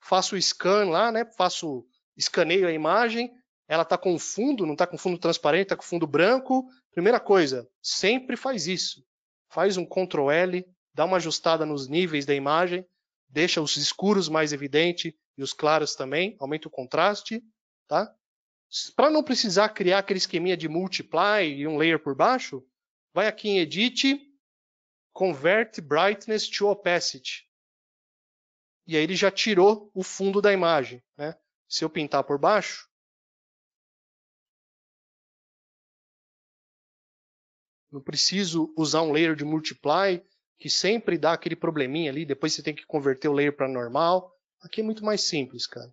faço o scan lá, né? Faço escaneio a imagem, ela está com fundo, não está com fundo transparente, está com fundo branco. Primeira coisa, sempre faz isso. Faz um Ctrl L, dá uma ajustada nos níveis da imagem, deixa os escuros mais evidente e os claros também, aumenta o contraste, tá? Para não precisar criar aquele esqueminha de multiply e um layer por baixo, vai aqui em Edit, Convert Brightness to Opacity. E aí ele já tirou o fundo da imagem. Né? Se eu pintar por baixo, não preciso usar um layer de multiply que sempre dá aquele probleminha ali, depois você tem que converter o layer para normal. Aqui é muito mais simples, cara.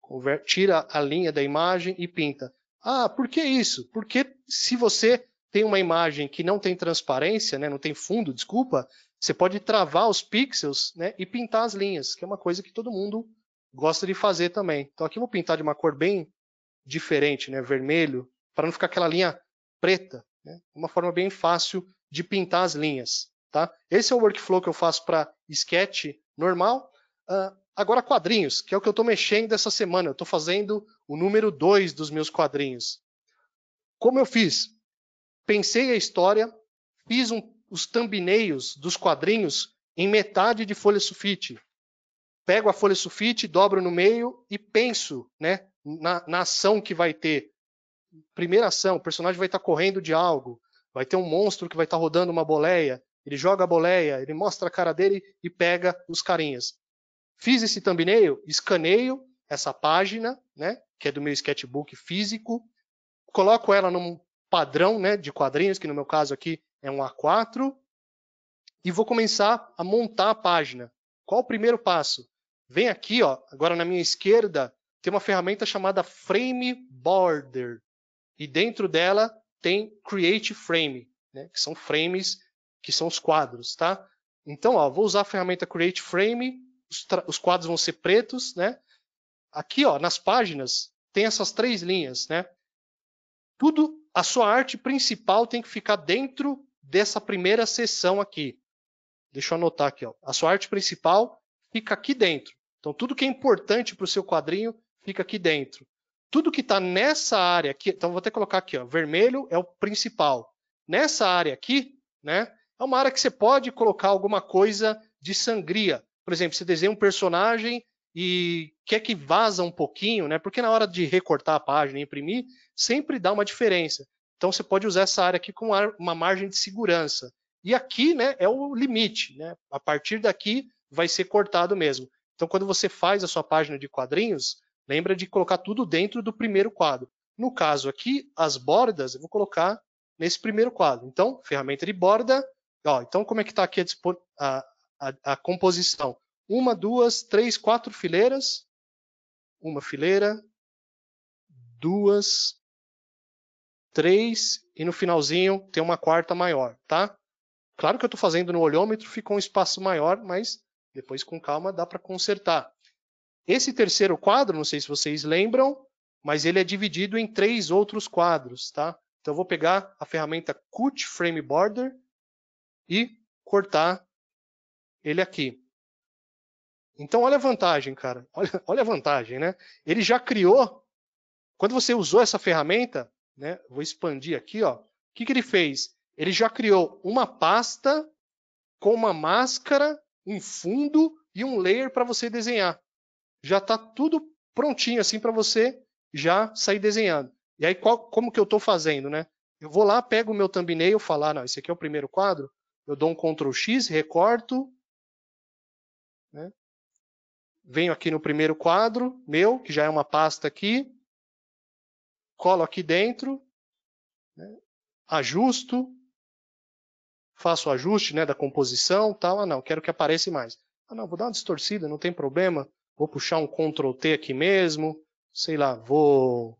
Conver tira a linha da imagem e pinta. Ah, por que isso? Porque se você tem uma imagem que não tem transparência, né, não tem fundo, desculpa, você pode travar os pixels né, e pintar as linhas, que é uma coisa que todo mundo gosta de fazer também. Então aqui eu vou pintar de uma cor bem diferente, né, vermelho, para não ficar aquela linha preta. Né, uma forma bem fácil de pintar as linhas. Tá? Esse é o workflow que eu faço para sketch normal. Uh, agora, quadrinhos, que é o que eu estou mexendo essa semana. Eu estou fazendo o número 2 dos meus quadrinhos. Como eu fiz? Pensei a história, fiz um, os thumbnails dos quadrinhos em metade de folha sulfite. Pego a folha sulfite, dobro no meio e penso né, na, na ação que vai ter. Primeira ação, o personagem vai estar tá correndo de algo, vai ter um monstro que vai estar tá rodando uma boleia, ele joga a boleia, ele mostra a cara dele e pega os carinhas. Fiz esse thumbnail, escaneio essa página, né, que é do meu sketchbook físico, coloco ela num padrão né, de quadrinhos, que no meu caso aqui é um A4, e vou começar a montar a página. Qual o primeiro passo? Vem aqui, ó, agora na minha esquerda, tem uma ferramenta chamada Frame Border. E dentro dela tem Create Frame, né, que são frames que são os quadros, tá? Então, ó, vou usar a ferramenta Create Frame, os, os, quadros vão ser pretos, né? Aqui, ó, nas páginas, tem essas três linhas, né? Tudo, a sua arte principal tem que ficar dentro dessa primeira seção aqui. Deixa eu anotar aqui, ó. A sua arte principal fica aqui dentro. Então, tudo que é importante para o seu quadrinho fica aqui dentro. Tudo que está nessa área aqui, então vou até colocar aqui, ó, vermelho é o principal. Nessa área aqui, né, é uma área que você pode colocar alguma coisa de sangria. Por exemplo, você desenha um personagem e quer que vaza um pouquinho, né? Porque na hora de recortar a página e imprimir, sempre dá uma diferença. Então você pode usar essa área aqui com uma margem de segurança. E aqui, né, é o limite, né? A partir daqui vai ser cortado mesmo. Então quando você faz a sua página de quadrinhos, lembra de colocar tudo dentro do primeiro quadro. No caso aqui, as bordas eu vou colocar nesse primeiro quadro. Então, ferramenta de borda, Ó, então, como é que está aqui a, a, a, composição? Uma, duas, três, quatro fileiras. Uma fileira, duas, três, e no finalzinho tem uma quarta maior, tá? Claro que eu estou fazendo no olhômetro, ficou um espaço maior, mas depois com calma dá para consertar. Esse terceiro quadro, não sei se vocês lembram, mas ele é dividido em três outros quadros, tá? Então eu vou pegar a ferramenta Cut Frame Border e cortar ele aqui. Então, olha a vantagem, cara. [laughs] Olha, olha a vantagem, né? Ele já criou. Quando você usou essa ferramenta, né? Vou expandir aqui, ó. O que, que ele fez? Ele já criou uma pasta com uma máscara, um fundo e um layer para você desenhar. Já está tudo prontinho assim para você já sair desenhando. E aí, qual, como que eu estou fazendo, né? Eu vou lá, pego o meu thumbnail, falar, não, esse aqui é o primeiro quadro, eu dou um Ctrl X, recorto, né? venho aqui no primeiro quadro meu, que já é uma pasta aqui, colo aqui dentro, né? ajusto, faço o ajuste né, da composição, tal. Ah, não, quero que apareça mais. Ah, não, vou dar uma distorcida, não tem problema. Vou puxar um Ctrl T aqui mesmo, sei lá, vou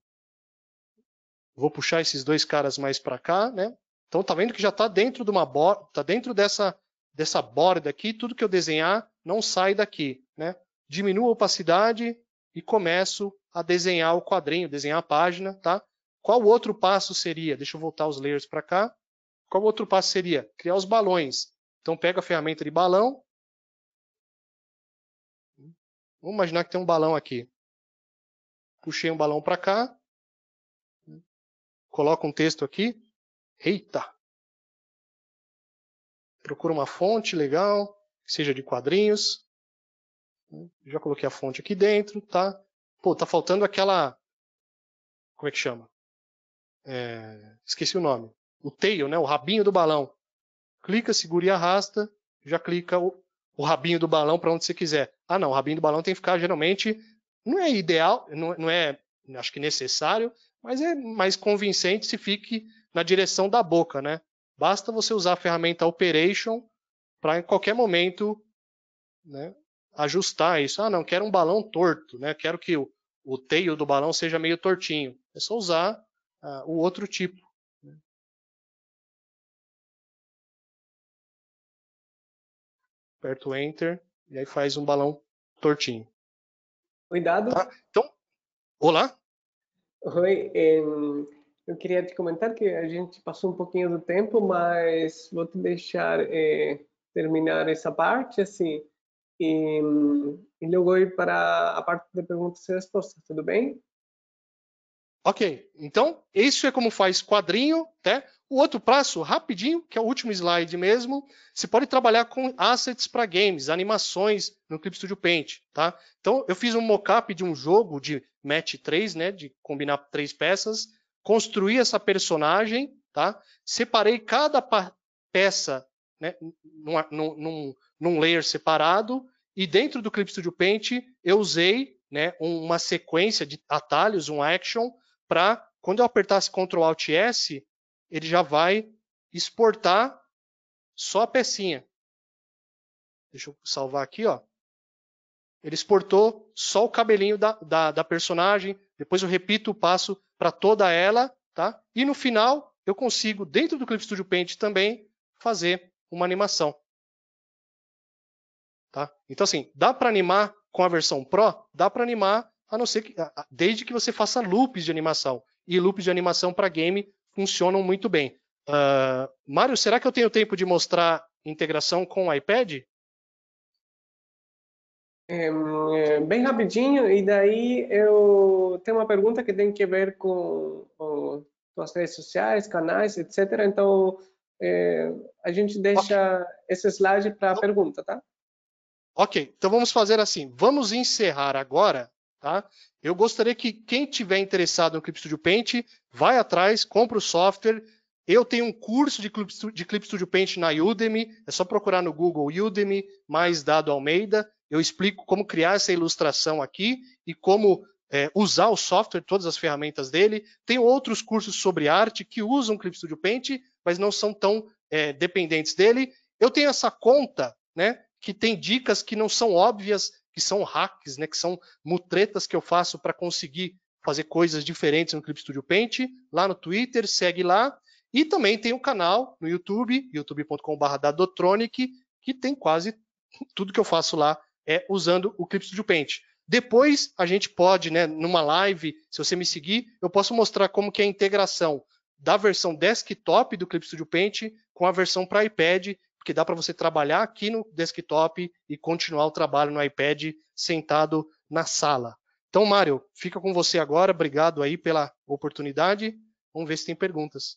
vou puxar esses dois caras mais para cá, né? Então tá vendo que já está dentro de uma borda, tá dentro dessa dessa borda aqui, tudo que eu desenhar não sai daqui, né? Diminuo a opacidade e começo a desenhar o quadrinho, desenhar a página, tá? Qual outro passo seria? Deixa eu voltar os layers para cá. Qual outro passo seria? Criar os balões. Então pega a ferramenta de balão. Vamos imaginar que tem um balão aqui. Puxei um balão para cá. Coloco um texto aqui. Eita! Procura uma fonte legal, que seja de quadrinhos. Já coloquei a fonte aqui dentro, tá? Pô, tá faltando aquela... Como é que chama? É... Esqueci o nome. O tail, né? O rabinho do balão. Clica, segura e arrasta. Já clica o, o rabinho do balão para onde você quiser. Ah, não. O rabinho do balão tem que ficar, geralmente, não é ideal, não, não é, acho que necessário, mas é mais convincente se fique na direção da boca, né? Basta você usar a ferramenta Operation para em qualquer momento né, ajustar isso. Ah, não, quero um balão torto, né? Quero que o, o teio do balão seja meio tortinho. É só usar ah, o outro tipo. Né? Aperto Enter e aí faz um balão tortinho. Cuidado. Tá? Então, olá. Oi, eu queria te comentar que a gente passou um pouquinho do tempo, mas vou te deixar eh, terminar essa parte, assim, e, e logo ir para a parte de perguntas e respostas, tudo bem? Ok, então, isso é como faz quadrinho, né? O outro passo, rapidinho, que é o último slide mesmo, você pode trabalhar com assets para games, animações no Clip Studio Paint, tá? Então, eu fiz um mockup de um jogo de match 3, né, de combinar três peças, construí essa personagem, tá? Separei cada peça né, num, num, num, layer separado e dentro do Clip Studio Paint eu usei né, uma sequência de atalhos, um action, para quando eu apertasse Ctrl Alt S, ele já vai exportar só a pecinha. Deixa eu salvar aqui, ó. Ele exportou só o cabelinho da, da, da personagem. Depois eu repito o passo para toda ela, tá? E no final, eu consigo, dentro do Clip Studio Paint também, fazer uma animação. Tá? Então, assim, dá para animar com a versão Pro? Dá para animar, a não ser que, desde que você faça loops de animação. E loops de animação para game funcionam muito bem. Uh, Mário, será que eu tenho tempo de mostrar integração com o iPad? É, é, bem rapidinho, e daí eu tenho uma pergunta que tem que ver com, com as redes sociais, canais, etc. Então, é, a gente deixa okay. esse slide para a então pergunta, tá? Ok, então vamos fazer assim, vamos encerrar agora, tá? Eu gostaria que quem tiver interessado no Clip Studio Paint, vai atrás, compra o software, eu tenho um curso de Clip, Studio Paint na Udemy, é só procurar no Google Udemy, mais dado Almeida, eu explico como criar essa ilustração aqui e como é, usar o software, todas as ferramentas dele. Tem outros cursos sobre arte que usam o Clip Studio Paint, mas não são tão é, dependentes dele. Eu tenho essa conta, né, que tem dicas que não são óbvias, que são hacks, né, que são mutretas que eu faço para conseguir fazer coisas diferentes no Clip Studio Paint, lá no Twitter, segue lá. E também tem um canal no YouTube, youtube.com.br, que tem quase tudo que eu faço lá é, usando o Clip Studio Paint. Depois a gente pode, né, numa live, se você me seguir, eu posso mostrar como que é a integração da versão desktop do Clip Studio Paint com a versão para iPad, porque dá para você trabalhar aqui no desktop e continuar o trabalho no iPad sentado na sala. Então, Mário, fica com você agora. Obrigado aí pela oportunidade. Vamos ver se tem perguntas.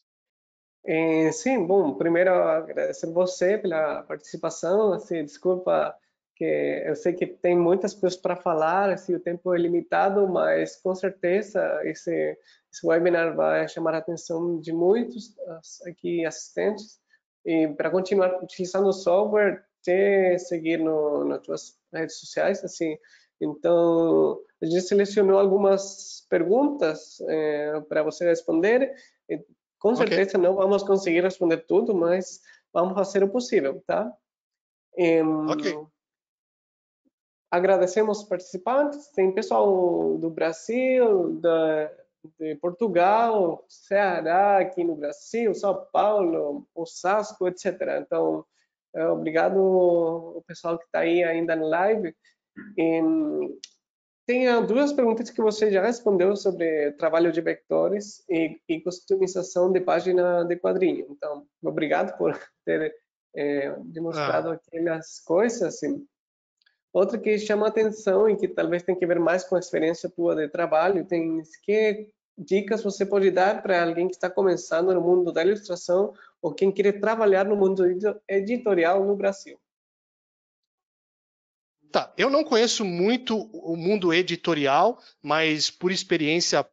É, sim, bom, primeiro agradecer você pela participação. Assim, desculpa que eu sei que tem muitas coisas para falar, assim, o tempo é limitado, mas com certeza esse, esse webinar vai chamar a atenção de muitos aqui assistentes. E para continuar utilizando o software, te seguir no, nas tuas redes sociais, assim. Então, a gente selecionou algumas perguntas é, eh, para você responder. E, com okay. certeza não vamos conseguir responder tudo, mas vamos fazer o possível, tá? ok. Agradecemos os participantes, tem pessoal do Brasil, da, de Portugal, Ceará, aqui no Brasil, São Paulo, Osasco, etc. Então, é, obrigado o pessoal que está aí ainda na live. E, tem duas perguntas que você já respondeu sobre trabalho de vectores e, e customização de página de quadrinho. Então, obrigado por ter é, demonstrado ah. aquelas coisas. Assim. Outro que chama atenção e que talvez tem que ver mais com a experiência tua de trabalho, tem que dicas você pode dar para alguém que está começando no mundo da ilustração ou quem quer trabalhar no mundo editorial no Brasil? Tá, eu não conheço muito o mundo editorial, mas por experiência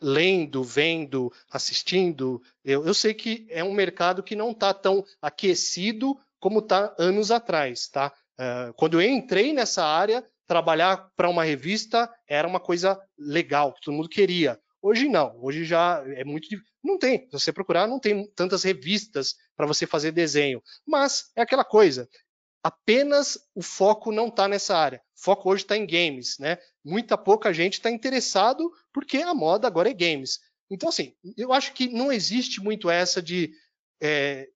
lendo, vendo, assistindo, eu, eu sei que é um mercado que não está tão aquecido como está anos atrás, tá? É, quando eu entrei nessa área, trabalhar para uma revista era uma coisa legal, que todo mundo queria. Hoje não, hoje já é muito não tem, se você procurar, não tem tantas revistas para você fazer desenho, mas é aquela coisa. Apenas o foco não está nessa área. O foco hoje está em games, né? Muita pouca gente está interessado porque a moda agora é games. Então assim, eu acho que não existe muito essa de é,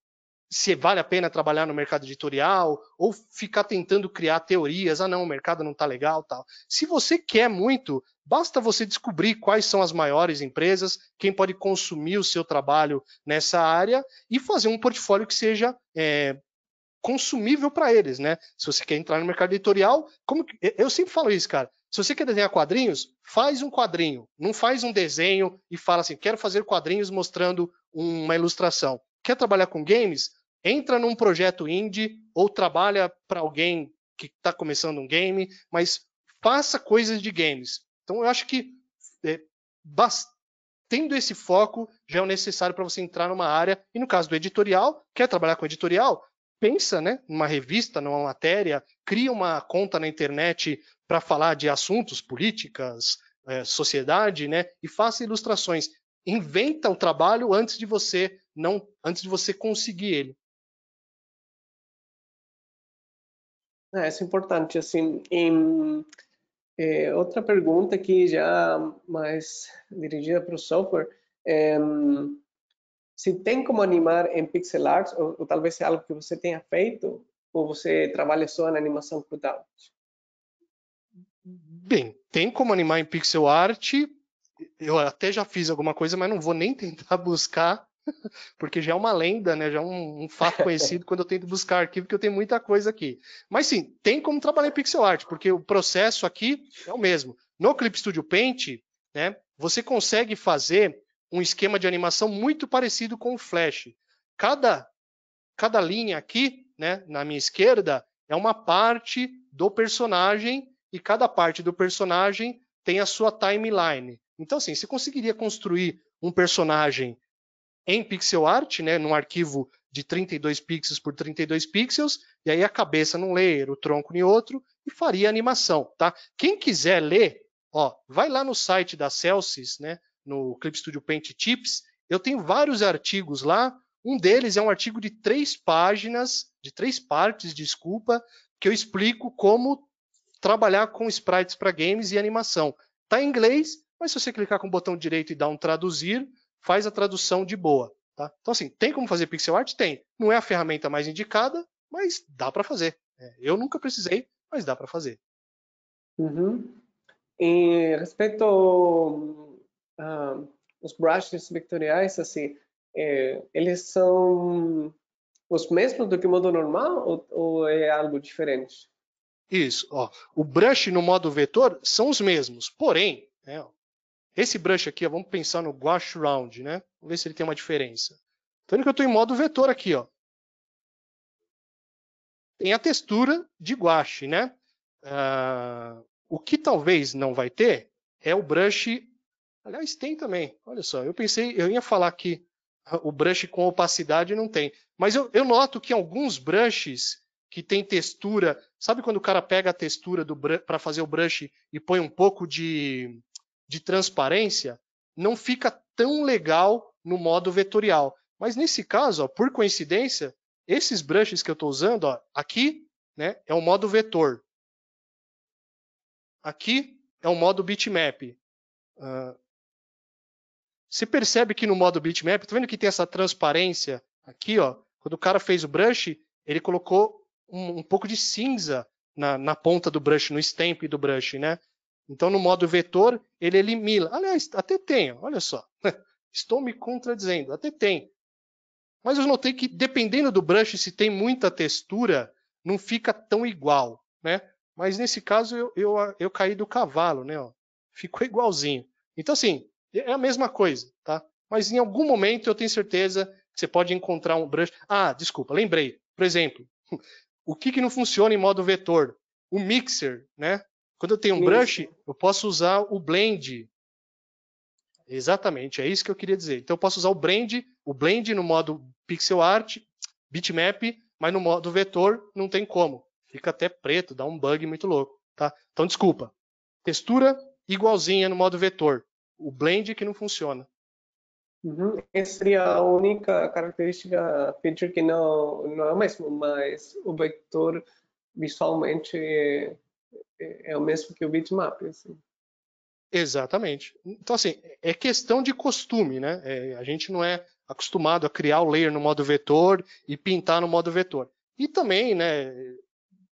se vale a pena trabalhar no mercado editorial ou ficar tentando criar teorias, ah não, o mercado não está legal, tal. Se você quer muito, basta você descobrir quais são as maiores empresas, quem pode consumir o seu trabalho nessa área e fazer um portfólio que seja é, consumível para eles, né? Se você quer entrar no mercado editorial, como eu sempre falo isso, cara. Se você quer desenhar quadrinhos, faz um quadrinho, não faz um desenho e fala assim, quero fazer quadrinhos mostrando uma ilustração quer trabalhar com games, entra num projeto indie ou trabalha para alguém que está começando um game, mas faça coisas de games. Então eu acho que é, tendo esse foco já é necessário para você entrar numa área. E no caso do editorial, quer trabalhar com editorial? Pensa, né, numa revista, numa matéria, cria uma conta na internet para falar de assuntos, políticas, é, sociedade, né, e faça ilustrações inventa o trabalho antes de você não, antes de você conseguir ele. É, isso é importante, assim, em, é, outra pergunta aqui já mais dirigida para o software, é, se tem como animar em pixel art, ou, ou, talvez é algo que você tenha feito, ou você trabalha só na animação por Bem, tem como animar em pixel art, eu até já fiz alguma coisa, mas não vou nem [laughs] tentar buscar, [laughs] porque já é uma lenda, né? Já é um, um fato [laughs] conhecido quando eu tento buscar arquivo, que eu tenho muita coisa aqui. Mas sim, tem como trabalhar em pixel art, porque o processo aqui é o mesmo. No Clip Studio Paint, né, você consegue fazer um esquema de animação muito parecido com o Flash. Cada, cada linha aqui, né, na minha esquerda, é uma parte do personagem e cada parte do personagem tem a sua timeline. Então, assim, você conseguiria construir um personagem em pixel art, né, num arquivo de 32 pixels por 32 pixels, e aí a cabeça num layer, o tronco em outro, e faria a animação, tá? Quem quiser ler, ó, vai lá no site da Celsius, né, no Clip Studio Paint Tips, eu tenho vários artigos lá, um deles é um artigo de três páginas, de três partes, desculpa, que eu explico como trabalhar com sprites para games e animação. Tá em inglês, mas se você clicar com o botão direito e dar um traduzir, faz a tradução de boa. Tá? Então, assim, tem como fazer pixel art? Tem. Não é a ferramenta mais indicada, mas dá para fazer. Né? Eu nunca precisei, mas dá para fazer. Uhum. E respeito aos ah, uh, brushes vectoriais, assim, é, eles são os mesmos do que o modo normal ou, ou é algo diferente? Isso. Ó, o brush no modo vetor são os mesmos, porém, né, esse brush aqui, ó, vamos pensar no wash round, né? Vamos ver se ele tem uma diferença. Então, que eu estou em modo vetor aqui, ó. Tem a textura de guache, né? Uh, o que talvez não vai ter é o brush. Aliás, tem também. Olha só, eu pensei, eu ia falar que o brush com opacidade não tem. Mas eu, eu noto que alguns brushes que tem textura. Sabe quando o cara pega a textura para fazer o brush e põe um pouco de de transparência não fica tão legal no modo vetorial. Mas nesse caso, ó, por coincidência, esses brushes que eu estou usando, ó, aqui né, é o modo vetor. Aqui é o modo bitmap. Uh, você percebe que no modo bitmap, está vendo que tem essa transparência aqui? Ó, quando o cara fez o brush, ele colocou um, um pouco de cinza na, na, ponta do brush, no stamp do brush. Né? Então, no modo vetor, ele elimina. Aliás, até tem, olha só. [laughs] Estou me contradizendo, até tem. Mas eu notei que, dependendo do brush, se tem muita textura, não fica tão igual, né? Mas nesse caso, eu, eu, eu caí do cavalo, né? Ficou igualzinho. Então, assim, é a mesma coisa, tá? Mas em algum momento, eu tenho certeza que você pode encontrar um brush... Ah, desculpa, lembrei. Por exemplo, [laughs] o que, que não funciona em modo vetor? O mixer, né? Quando eu tenho um isso. brush, eu posso usar o blend. Exatamente, é isso que eu queria dizer. Então eu posso usar o blend, o blend no modo pixel art, bitmap, mas no modo vetor não tem como. Fica até preto, dá um bug muito louco, tá? Então desculpa. Textura igualzinha no modo vetor, o blend que não funciona. Uhum. Essa seria a única característica, feature que não, não é mesmo, mas o vetor visualmente é, é o mesmo que o bitmap. Assim. Exatamente. Então, assim, é questão de costume, né? É, a gente não é acostumado a criar o layer no modo vetor e pintar no modo vetor. E também, né,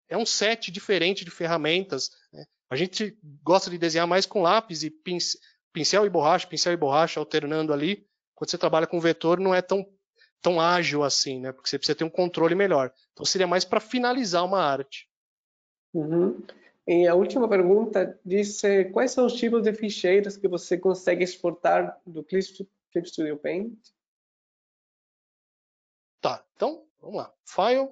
é um set diferente de ferramentas. Né? A gente gosta de desenhar mais com lápis e pincel, pincel e borracha, pincel e borracha alternando ali. Quando você trabalha com vetor, não é tão, tão ágil assim, né? Porque você precisa ter um controle melhor. Então seria mais para finalizar uma arte. Uhum. E a última pergunta disse eh, quais são os tipos de ficheiros que você consegue exportar do Clip, Studio Paint? Tá, então vamos lá. File,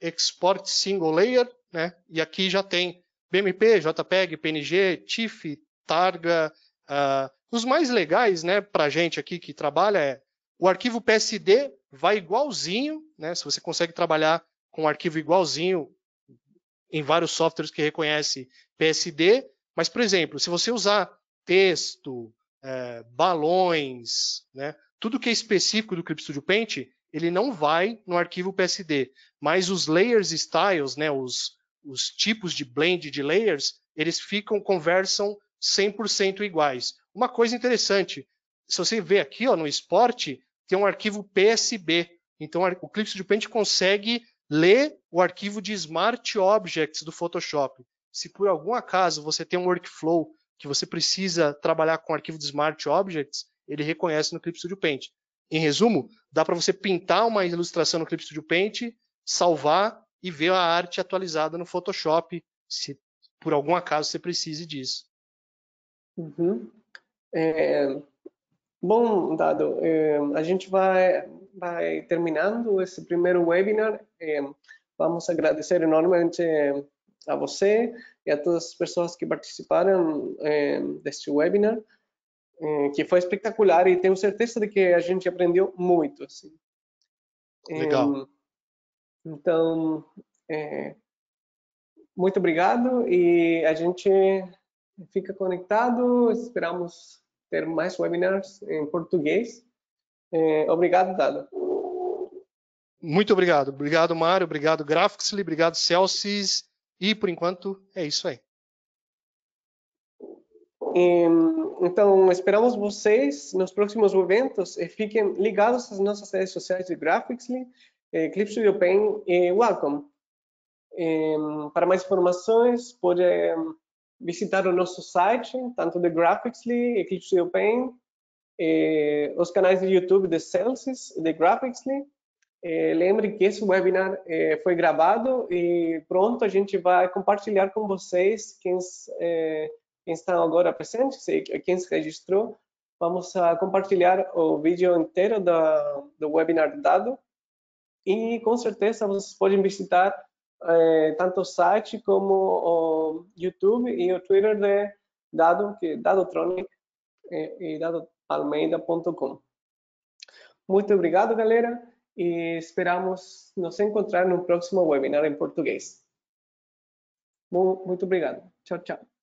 Export Single Layer, né? E aqui já tem BMP, JPEG, PNG, TIFF, Targa. Uh, os mais legais, né, para gente aqui que trabalha é o arquivo PSD vai igualzinho, né? Se você consegue trabalhar com um arquivo igualzinho, em vários softwares que reconhece PSD, mas, por exemplo, se você usar texto, é, balões, né, tudo que é específico do Clip Studio Paint, ele não vai no arquivo PSD, mas os layers styles, né, os, os tipos de blend de layers, eles ficam, conversam 100% iguais. Uma coisa interessante, se você vê aqui ó, no Sport tem um arquivo PSB, então o Clip Studio Paint consegue lê o arquivo de Smart Objects do Photoshop. Se por algum acaso você tem um workflow que você precisa trabalhar com o arquivo de Smart Objects, ele reconhece no Clip Studio Paint. Em resumo, dá para você pintar uma ilustração no Clip Studio Paint, salvar e ver a arte atualizada no Photoshop, se por algum acaso você precise disso. Uhum. É, Bom, Dado, eh, a gente vai, vai terminando esse primeiro webinar. Eh, vamos agradecer enormemente eh, a você e a todas as pessoas que participaram eh, deste webinar, eh, que foi espetacular e tenho certeza de que a gente aprendeu muito. Assim. Eh, Legal. então, muito obrigado e a gente fica conectado, esperamos ter mais webinars em português. É, obrigado, Dado. Muito obrigado. Obrigado, Mário. Obrigado, Graphicsly. Obrigado, Celsius. E, por enquanto, é isso aí. Então, esperamos vocês nos próximos eventos. Fiquem ligados às nossas redes sociais de Graphicsly, eh, Clip Studio Paint e Welcome. Para mais informações, pode visitar o nosso site, tanto do Graphicsly, Eclipse Open, eh, os canais de YouTube de Celsius e de Graphicsly. Eh, lembre que esse webinar eh, foi gravado e pronto, a gente vai compartilhar com vocês quem, eh, quem agora presente quem se registrou. Vamos ah, compartilhar o vídeo inteiro do webinar dado e com certeza vocês podem visitar é, tanto o site como o YouTube e o Twitter de Dado, que é Dadotronic é, e, e dadopalmeida.com. Muito obrigado, galera, e esperamos nos encontrar no próximo webinar em português. Muito obrigado. Tchau, tchau.